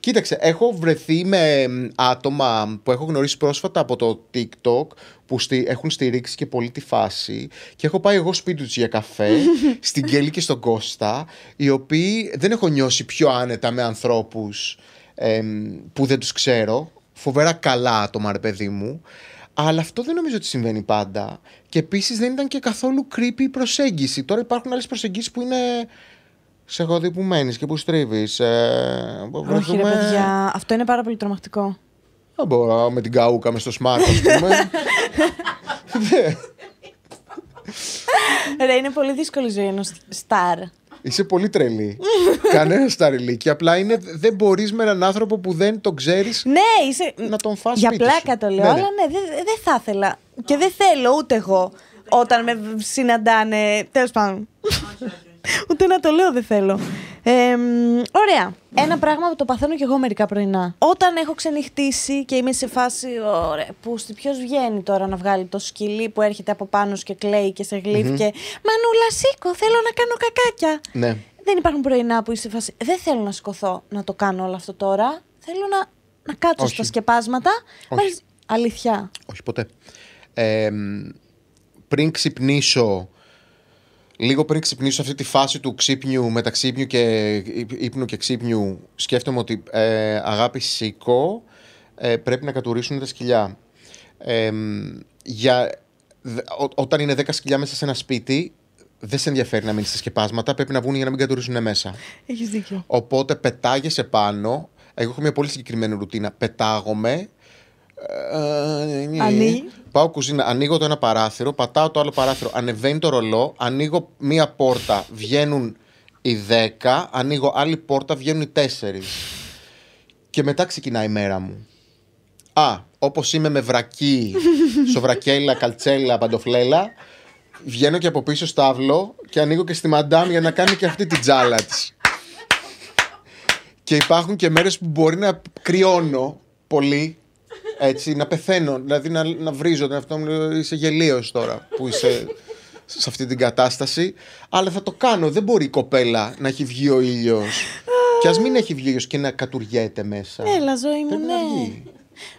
Κοίταξε, έχω βρεθεί με άτομα που έχω γνωρίσει πρόσφατα από το TikTok που στη, έχουν στηρίξει και πολύ τη φάση. Και έχω πάει εγώ σπίτι τους για καφέ, *laughs* στην Κέλλη και στον Κώστα, οι οποίοι δεν έχω νιώσει πιο άνετα με ανθρώπους που δεν τους ξέρω. Φοβερά καλά το ρε παιδί μου. Αλλά αυτό δεν νομίζω ότι συμβαίνει πάντα. Και επίσης δεν ήταν και καθόλου creepy η προσέγγιση. Τώρα υπάρχουν άλλες προσεγγίσεις που είναι. Σε έχω δει που μένεις και που στρίβεις. Ε, ρε παιδιά, αυτό είναι πάρα πολύ τρομακτικό. Δεν μπορώ με την καούκα μες στο smart, ας πούμε. *laughs* Ρε, είναι πολύ δύσκολη ζωή ενός στάρ. Είσαι πολύ τρελή. Κανένα και Απλά είναι, δεν μπορείς με έναν άνθρωπο που δεν τον ξέρεις ναι, είσαι... να τον φάσει. Για πλάκα το λέω, ναι, αλλά ναι, ναι δεν θα ήθελα. Και δεν θέλω ούτε εγώ όταν με συναντάνε. Τέλος πάντων. Ούτε να το λέω δεν θέλω. Ε, ωραία. Ένα πράγμα που το παθαίνω και εγώ μερικά πρωινά. Όταν έχω ξενυχτήσει και είμαι σε φάση. Ωραία, που ποιος βγαίνει τώρα να βγάλει το σκυλί που έρχεται από πάνω και κλαίει και σε γλυφει και. Μανούλα, σήκω, θέλω να κάνω κακάκια. Ναι. Δεν υπάρχουν πρωινά που είσαι σε φάση. Δεν θέλω να σηκωθώ να το κάνω όλο αυτό τώρα. Θέλω να, κάτσω στα σκεπάσματα. Όχι. Αλήθεια. Όχι ποτέ. πριν ξυπνήσω λίγο πριν ξυπνήσω αυτή τη φάση του ξύπνιου, μεταξύπνιου και ύπνου και ξύπνιου, σκέφτομαι ότι ε, αγάπη σηκώ, ε, πρέπει να κατουρίσουν τα σκυλιά. για, όταν είναι 10 σκυλιά μέσα σε ένα σπίτι, δεν σε ενδιαφέρει να μείνεις στα σκεπάσματα, πρέπει να βγουν για να μην κατουρίσουν μέσα. Έχεις δίκιο. Οπότε πετάγεσαι πάνω. Εγώ έχω μια πολύ συγκεκριμένη ρουτίνα. Πετάγομαι, Πάω κουζίνα, ανοίγω το ένα παράθυρο, πατάω το άλλο παράθυρο, ανεβαίνει το ρολό, ανοίγω μία πόρτα, βγαίνουν οι δέκα ανοίγω άλλη πόρτα, βγαίνουν οι 4. Και μετά ξεκινάει η μέρα μου. Α, όπω είμαι με βρακή σοβρακέλα, καλτσέλα, παντοφλέλα, βγαίνω και από πίσω στάβλο και ανοίγω και στη μαντάμ για να κάνει και αυτή την τζάλα Και υπάρχουν και μέρες που μπορεί να κρυώνω πολύ έτσι, να πεθαίνω, δηλαδή να, να βρίζω τον εαυτό μου, είσαι γελίος τώρα που είσαι σε αυτή την κατάσταση. Αλλά θα το κάνω, δεν μπορεί η κοπέλα να έχει βγει ο ήλιος. Και ας μην έχει βγει ο και να κατουριέται μέσα. Έλα, ζωή μου, ναι.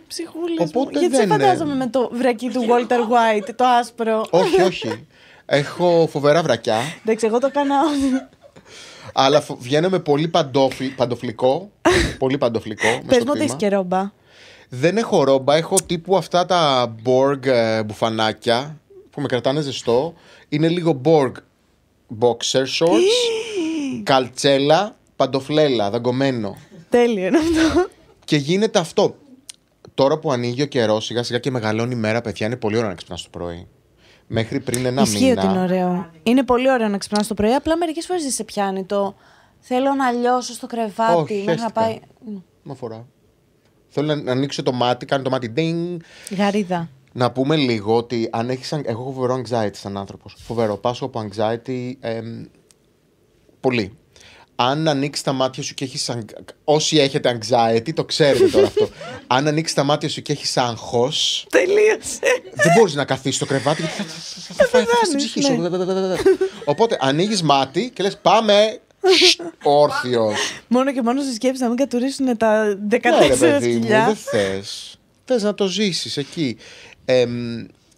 Ψυχούλε. Οπότε Γιατί δεν φαντάζομαι με το βρακί του Walter White, το άσπρο. Όχι, όχι. Έχω φοβερά βρακιά. Εντάξει, εγώ το κάνω. Αλλά βγαίνω με πολύ παντοφλικό. Πολύ παντοφλικό. Πε μου τι καιρόμπα. Δεν έχω ρόμπα, έχω τύπου αυτά τα Borg ε, μπουφανάκια που με κρατάνε ζεστό. Είναι λίγο Borg boxer shorts, καλτσέλα, παντοφλέλα, δαγκωμένο. Τέλειο είναι αυτό. Και γίνεται αυτό. Τώρα που ανοίγει ο καιρός, σιγά σιγά και μεγαλώνει η μέρα, παιδιά, είναι πολύ ωραίο να ξυπνάς το πρωί. Μέχρι πριν ένα Ισχύει μήνα. είναι ωραίο. Είναι πολύ ωραίο να ξυπνάς το πρωί. Απλά μερικές φορές δεν σε πιάνει το. Θέλω να λιώσω στο κρεβάτι. Όχι, να πάει. Μα φορά. Θέλω να ανοίξω το μάτι, κάνω το μάτι. Ding. Γαρίδα. Να πούμε λίγο ότι αν έχεις, εγώ έχω φοβερό anxiety σαν άνθρωπος. Φοβερό. Πάσω από anxiety πολύ. Αν ανοίξεις τα μάτια σου και έχεις. Όσοι έχετε anxiety, το ξέρουμε τώρα αυτό. *laughs* Αν ανοίξεις τα μάτια σου και έχεις άγχος. Τελείωσε. Δεν μπορείς να καθίσεις στο κρεβάτι γιατί θα, φάει θα, ψυχή σου. Ναι. Οπότε *laughs* Όρθιος. Μόνο και μόνο στη σκέψη να μην κατουρίσουν τα 14 ναι, Δεν θες. Θες να το ζήσεις εκεί.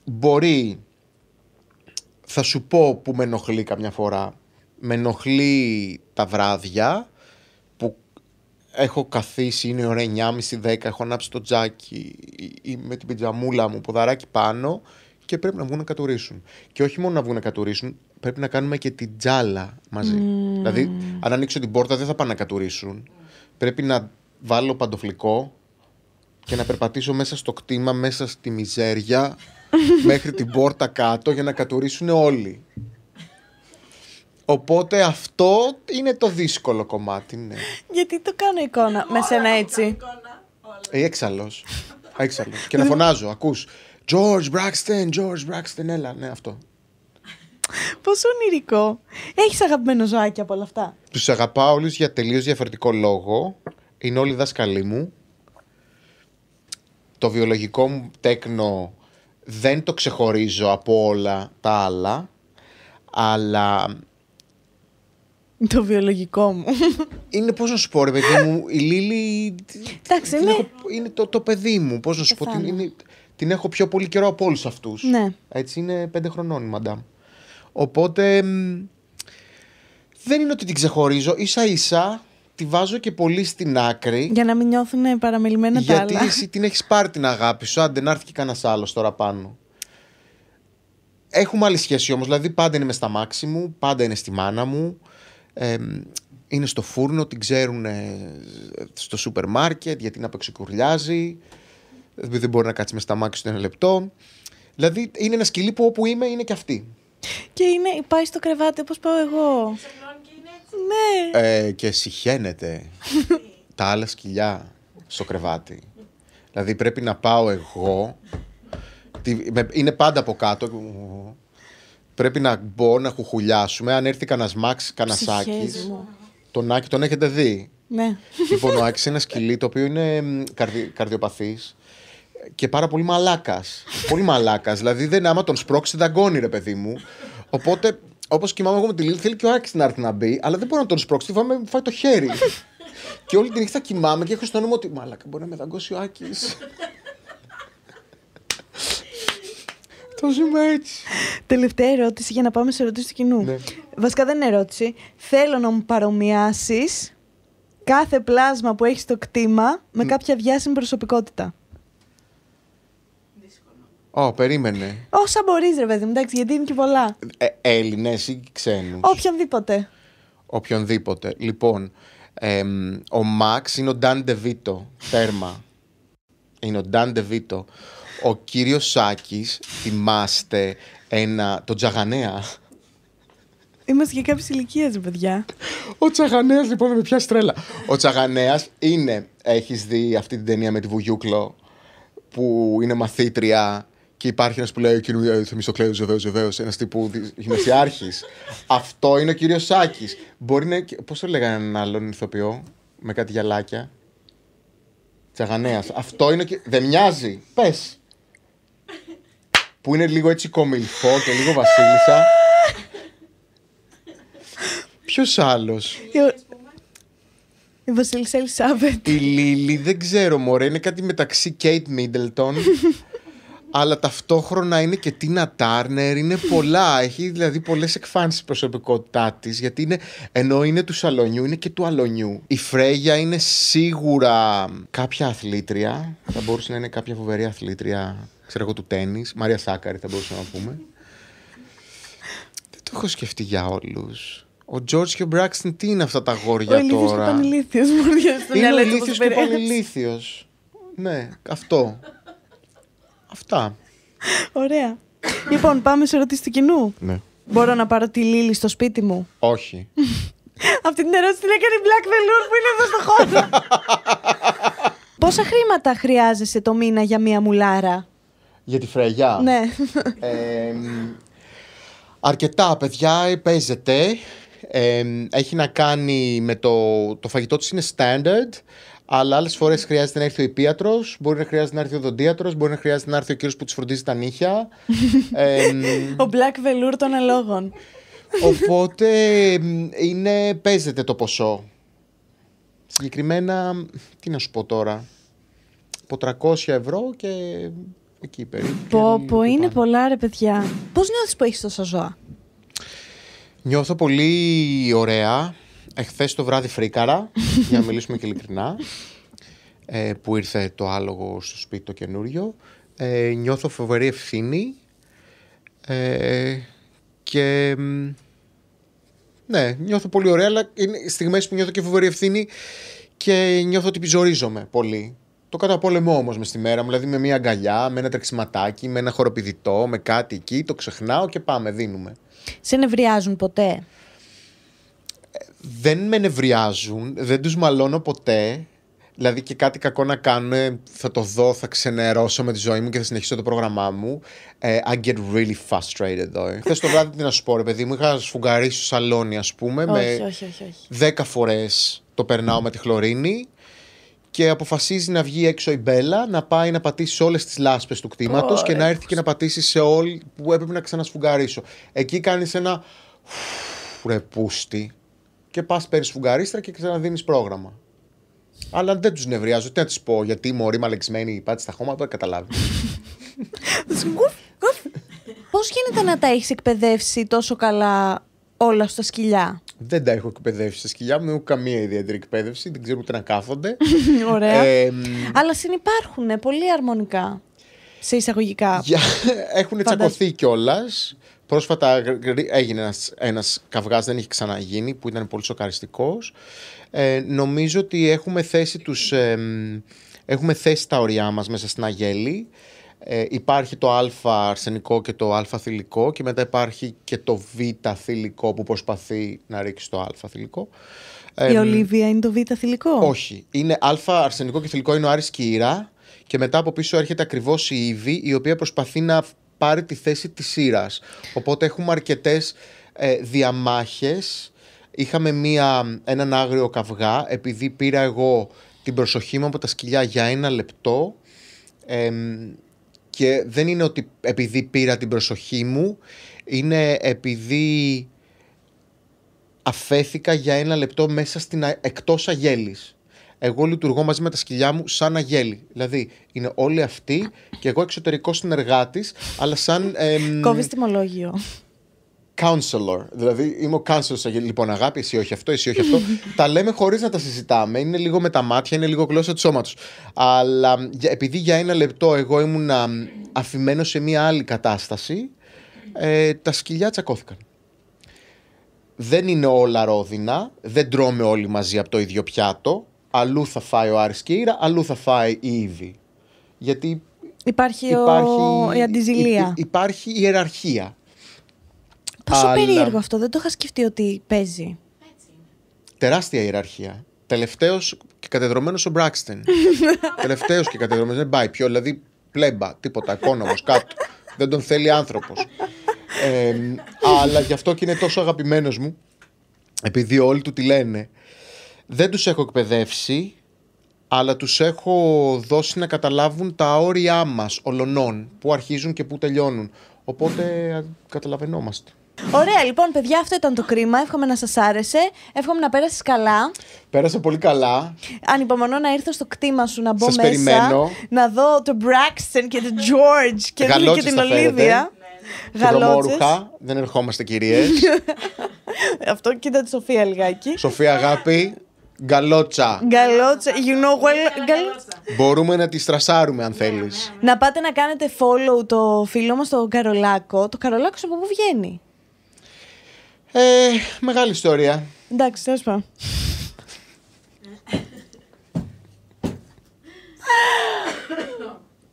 μπορεί. Θα σου πω που με ενοχλεί καμιά φορά. Με ενοχλεί τα βράδια που έχω καθίσει, είναι ώρα 9.30-10, έχω ανάψει το τζάκι ή με την πιτζαμούλα μου, ποδαράκι πάνω και πρέπει να βγουν να κατουρίσουν. Και όχι μόνο να βγουν να κατουρίσουν, πρέπει να κάνουμε και την τζάλα μαζί. Δηλαδή, αν ανοίξω την πόρτα, δεν θα πάνε να κατουρίσουν. Πρέπει να βάλω παντοφλικό και να περπατήσω μέσα στο κτήμα, μέσα στη μιζέρια, *laughs* μέχρι την πόρτα κάτω για να κατουρίσουν όλοι. Οπότε αυτό είναι το δύσκολο κομμάτι. Ναι. Γιατί το κάνω εικόνα με σένα έτσι. Έξαλλο. Ε, Έξαλλος. και να φωνάζω, ακούς. George Braxton, George Braxton, έλα, ναι αυτό. Πόσο ονειρικό. Έχεις αγαπημένο ζωάκι από όλα αυτά. Τους αγαπάω όλους για τελείως διαφορετικό λόγο. Είναι όλοι δάσκαλοι μου. Το βιολογικό μου τέκνο δεν το ξεχωρίζω από όλα τα άλλα. Αλλά. Το βιολογικό μου. Είναι, πώς να σου πω, ρε παιδί μου, η Λίλη. Εντάξει, είναι. είναι το, το παιδί μου. Πώς να σου πω, την, έχω πιο πολύ καιρό από όλους αυτούς. Ναι. Έτσι είναι πέντε χρονών η μαντάμ. Οπότε δεν είναι ότι την ξεχωρίζω. σα ίσα τη βάζω και πολύ στην άκρη. Για να μην νιώθουν παραμελημένα τα άλλα. Γιατί εσύ την έχεις πάρει την αγάπη σου, αν δεν έρθει και κανένας άλλος τώρα πάνω. Έχουμε άλλη σχέση όμως. Δηλαδή, πάντα είναι μες στα μάξι μου, πάντα είναι στη μάνα μου. Ε, είναι στο φούρνο, την ξέρουν στο σούπερ μάρκετ γιατί να απεξοκουρλιάζει. Δεν μπορεί να κάτσει μες στα μάξι του ένα λεπτό. Δηλαδή, είναι ένα σκυλί που όπου είμαι είναι και αυτή. Και είναι, πάει στο κρεβάτι όπως πάω εγώ. Ναι. Ε, και συχαίνεται *laughs* τα άλλα σκυλιά στο κρεβάτι. Δηλαδή πρέπει να πάω εγώ. Είναι πάντα από κάτω. Πρέπει να μπω να χουχουλιάσουμε. Αν έρθει κανένας Μάξ, κανένας Σάκη. Τον Άκη τον έχετε δει. Ναι. Λοιπόν, ο Άκης είναι ένα σκυλί το οποίο είναι και πάρα πολύ μαλάκας. πολύ μαλάκας. Δηλαδή, δεν, άμα τον σπρώξει, δαγκώνει ρε παιδί μου. Οπότε, όπως κοιμάμαι εγώ με τη Λίλη, θέλει και ο Άκης να έρθει να μπει, αλλά δεν μπορώ να τον σπρώξει, φάμε φάει το χέρι. *laughs* και όλη τη νύχτα κοιμάμαι και έχω στο νόμο ότι μαλάκα μπορεί να με δαγκώσει ο Άκης. *laughs* Το ζούμε έτσι. Τελευταία ερώτηση για να πάμε σε ερωτήσεις του κοινού. Ναι. Βασικά δεν είναι ερώτηση. Θέλω να μου παρομοιάσεις κάθε πλάσμα που έχει στο κτήμα με κάποια διάσημη προσωπικότητα. Ω, oh, περίμενε. Όσα μπορείς, ρε παιδί εντάξει, γιατί είναι και πολλά. Ε, Έλληνες ή ξένους. Οποιονδήποτε. Οποιονδήποτε. Λοιπόν, ο Μαξ είναι ο Νταν Ντεβίτο. Τέρμα. είναι ο Νταν Ντεβίτο. Ο κύριος Σάκης, θυμάστε ένα. το Τζαγανέα. Είμαστε και κάποιες ηλικίες, παιδιά. Ο Τσαγανέα, λοιπόν, με ποια στρέλα Ο Τσαγανέα είναι. Έχεις δει αυτή την ταινία με τη Βουγιούκλο που είναι μαθήτρια και υπάρχει ένας που λέει ο κύριο Θεμιστοκλέδος, βεβαίως, βεβαίως, ένας τύπου γυμνασιάρχης. *laughs* Αυτό είναι ο κύριος Σάκης. Μπορεί να. Πώς το λέγανε έναν άλλον ηθοποιό με κάτι γυαλάκια. Τσαγανέα. Αυτό είναι Δεν μοιάζει. Πες. Που είναι λίγο έτσι κομιλφό και λίγο βασίλισσα. Ποιος άλλος. Η Βασίλισσα Ελισάβετ. Η Λίλη δεν ξέρω, μωρέ. Είναι κάτι μεταξύ Κέιτ Μίντελτον *laughs* αλλά ταυτόχρονα είναι και Τίνα Τάρνερ, είναι πολλά. Έχει δηλαδή πολλές εκφάνσεις προσωπικότητά της, γιατί είναι, ενώ είναι του σαλονιού, είναι και του αλονιού. Η Φρέγια είναι σίγουρα κάποια αθλήτρια. Θα μπορούσε να είναι κάποια φοβερή αθλήτρια, ξέρω εγώ, του τέννη. Μαρία Σάκαρη, θα μπορούσαμε να πούμε. Δεν το έχω σκεφτεί για όλους. Ο Τζορτζ και ο Μπράξτιν, τι είναι αυτά τα γόρια ο τώρα. Ο ηλίθιο και ο πανηλήθιο, Είναι ηλίθιο και Ναι, αυτό. Αυτά. Ωραία. λοιπόν, πάμε σε ερωτήσεις του κοινού. Ναι. Μπορώ να πάρω τη Λίλη στο σπίτι μου. Όχι. *laughs* Αυτή την ερώτηση την έκανε η Black Velour που είναι εδώ στο χώρο. *laughs* Πόσα χρήματα χρειάζεσαι το μήνα για μία μουλάρα. Για τη φρεγιά. Ναι. *laughs* αρκετά, παιδιά, ε, παίζεται. έχει να κάνει με το... Το φαγητό της είναι standard. Αλλά άλλες φορές χρειάζεται να έρθει ο υπίατρος, μπορεί να χρειάζεται να έρθει ο δοντίατρος, μπορεί να χρειάζεται να έρθει ο κύριος που τη φροντίζει τα νύχια. *laughs* ο black velour των αλόγων. Οπότε είναι, παίζεται το ποσό. Συγκεκριμένα, τι να σου πω τώρα. Από 300 ευρώ και εκεί περίπου. Πω, είναι πολλά ρε παιδιά. Πώς νιώθεις που έχεις τόσα ζώα? Νιώθω πολύ ωραία. Εχθές το βράδυ φρίκαρα, *laughs* για να μιλήσουμε και ειλικρινά, ε, που ήρθε το άλογο στο σπίτι το καινούριο. Ε, νιώθω φοβερή ευθύνη ε, και ναι, νιώθω πολύ ωραία, αλλά είναι στιγμές που νιώθω και φοβερή ευθύνη και νιώθω ότι πιζορίζομαι πολύ. Το καταπολεμώ όμως μες στη μέρα μου, δηλαδή με μια αγκαλιά, με ένα τρεξιματάκι, με ένα χοροπηδητό, με κάτι εκεί, το ξεχνάω και πάμε, δίνουμε. Σε νευριάζουν ποτέ δεν με νευριάζουν, δεν τους μαλώνω ποτέ. Δηλαδή και κάτι κακό να κάνω θα το δω, θα ξενερώσω με τη ζωή μου και θα συνεχίσω το πρόγραμμά μου. Ε, I get really frustrated though. *laughs* Χθες το βράδυ τι να σου πω ρε παιδί μου, είχα σφουγγαρίσει στο σαλόνι ας πούμε. Όχι, με όχι, όχι, όχι. Δέκα φορές το περνάω mm. με τη χλωρίνη και αποφασίζει να βγει έξω η Μπέλα, να πάει να πατήσει σε όλες τις λάσπες του κτήματος oh, και να έρθει και να πατήσει σε όλη που έπρεπε να ξανασφουγγαρίσω. Εκεί κάνεις ένα. Φουρεπούστη και πας παίρνεις φουγκαρίστρα και ξαναδίνεις πρόγραμμα. Αλλά δεν τους νευριάζω. Τι να τη πω, γιατί μωρή μωρή λεξμένη, πάτη στα χώματα, καταλάβεις. Πώς γίνεται να τα έχεις εκπαιδεύσει τόσο καλά όλα στα σκυλιά. Δεν τα έχω εκπαιδεύσει στα σκυλιά μου, δεν έχω καμία ιδιαίτερη εκπαίδευση, δεν ξέρω ούτε να κάθονται. *laughs* Ωραία. Ε, Αλλά συνεπάρχουν πολύ αρμονικά. Σε εισαγωγικά. Έχουν τσακωθεί κιόλας. Πρόσφατα έγινε ένας, ένας καυγάς, δεν έχει ξαναγίνει, που ήταν πολύ σοκαριστικός. Ε, νομίζω ότι έχουμε θέσει, τους, έχουμε θέσει τα ωριά μας μέσα στην αγέλη. Ε, υπάρχει το α αρσενικό και το α θηλυκό και μετά υπάρχει και το β θηλυκό που προσπαθεί να ρίξει το α θηλυκό. Η Ολίβια είναι το β θηλυκό. Όχι. Είναι α αρσενικό και θηλυκό είναι ο Άρης και η Και μετά από πίσω έρχεται ακριβώς η Ήβη, η οποία προσπαθεί να πάρει τη θέση της σύρας. Οπότε έχουμε αρκετές ε, διαμάχες. Είχαμε μία, έναν άγριο καυγά επειδή πήρα εγώ την προσοχή μου από τα σκυλιά για ένα λεπτό και δεν είναι ότι επειδή πήρα την προσοχή μου είναι επειδή αφέθηκα για ένα λεπτό μέσα στην εκτός αγέλης εγώ λειτουργώ μαζί με τα σκυλιά μου σαν αγέλη. Δηλαδή, είναι όλοι αυτοί και εγώ εξωτερικός συνεργάτης, αλλά σαν. Εμ... Κόβεις τιμολόγιο. Counselor. Δηλαδή, είμαι ο counselor. Λοιπόν, αγάπη, εσύ όχι αυτό, εσύ όχι αυτό. *laughs* τα λέμε χωρίς να τα συζητάμε. Είναι λίγο με τα μάτια, είναι λίγο γλώσσα του σώματος. Αλλά επειδή για ένα λεπτό εγώ ήμουν αφημένος σε μια άλλη κατάσταση, ε, τα σκυλιά τσακώθηκαν. Δεν είναι όλα ρόδινα, δεν τρώμε όλοι μαζί από το ίδιο πιάτο αλλού θα φάει ο Άρης Ήρα αλλού θα φάει η Ήβη. Γιατί υπάρχει, η αντιζηλία. υπάρχει η ιεραρχία. Πόσο Αλλά... περίεργο αυτό, δεν το είχα σκεφτεί ότι παίζει. Τεράστια ιεραρχία. Τελευταίος και κατεδρομένος ο Μπράξτεν. *laughs* Τελευταίος και κατεδρομένος. Δεν πάει πιο. Δηλαδή πλέμπα, τίποτα, οικόνομο κάτω. δεν τον θέλει άνθρωπος. Ε, αλλά γι' αυτό και είναι τόσο αγαπημένος μου, επειδή όλοι του τη λένε δεν τους έχω εκπαιδεύσει, αλλά τους έχω δώσει να καταλάβουν τα όρια μας ολονών, που αρχίζουν και που τελειώνουν. Οπότε καταλαβαίνόμαστε. Ωραία, λοιπόν, παιδιά, αυτό ήταν το κρίμα. Εύχομαι να σας άρεσε. Εύχομαι να πέρασε καλά. Πέρασε πολύ καλά. Ανυπομονώ να ήρθω στο κτήμα σου να μπω σας μέσα. Περιμένω. Να δω τον Μπράξεν και τον George και, και την Ολίβια. Γαλότσες. δεν ερχόμαστε κυρίες. *laughs* αυτό κοίτα τη Σοφία λιγάκι. Σοφία αγάπη. Γκαλότσα. Γκαλότσα. You know Μπορούμε να τη στρασάρουμε αν ναι, θέλεις. Ναι, ναι. Να πάτε να κάνετε follow το φίλο μας τον Καρολάκο. Το Καρολάκος από πού βγαίνει. Ε, μεγάλη ιστορία. Εντάξει, τέλος πάντων. *laughs*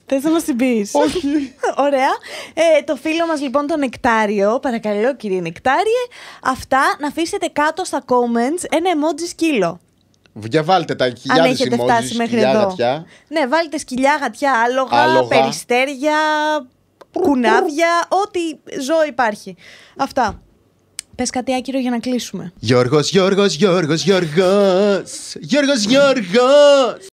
Θες να μας την πεις. Όχι. *laughs* Ωραία. Ε, το φίλο μας λοιπόν το Νεκτάριο, παρακαλώ κύριε Νεκτάριε, αυτά να αφήσετε κάτω στα comments ένα emoji σκύλο. Διαβάλτε τα χιλιάδες Αν έχετε φτάσει μέχρι εδώ. Γατιά. Ναι, βάλτε σκυλιά, γατιά, άλογα, άλογα. περιστέρια, κουνάβια, ό,τι ζώο υπάρχει. Αυτά. Πες κάτι άκυρο για να κλείσουμε. Γιώργος, Γιώργος, Γιώργος, Γιώργος. Γιώργος, Γιώργος.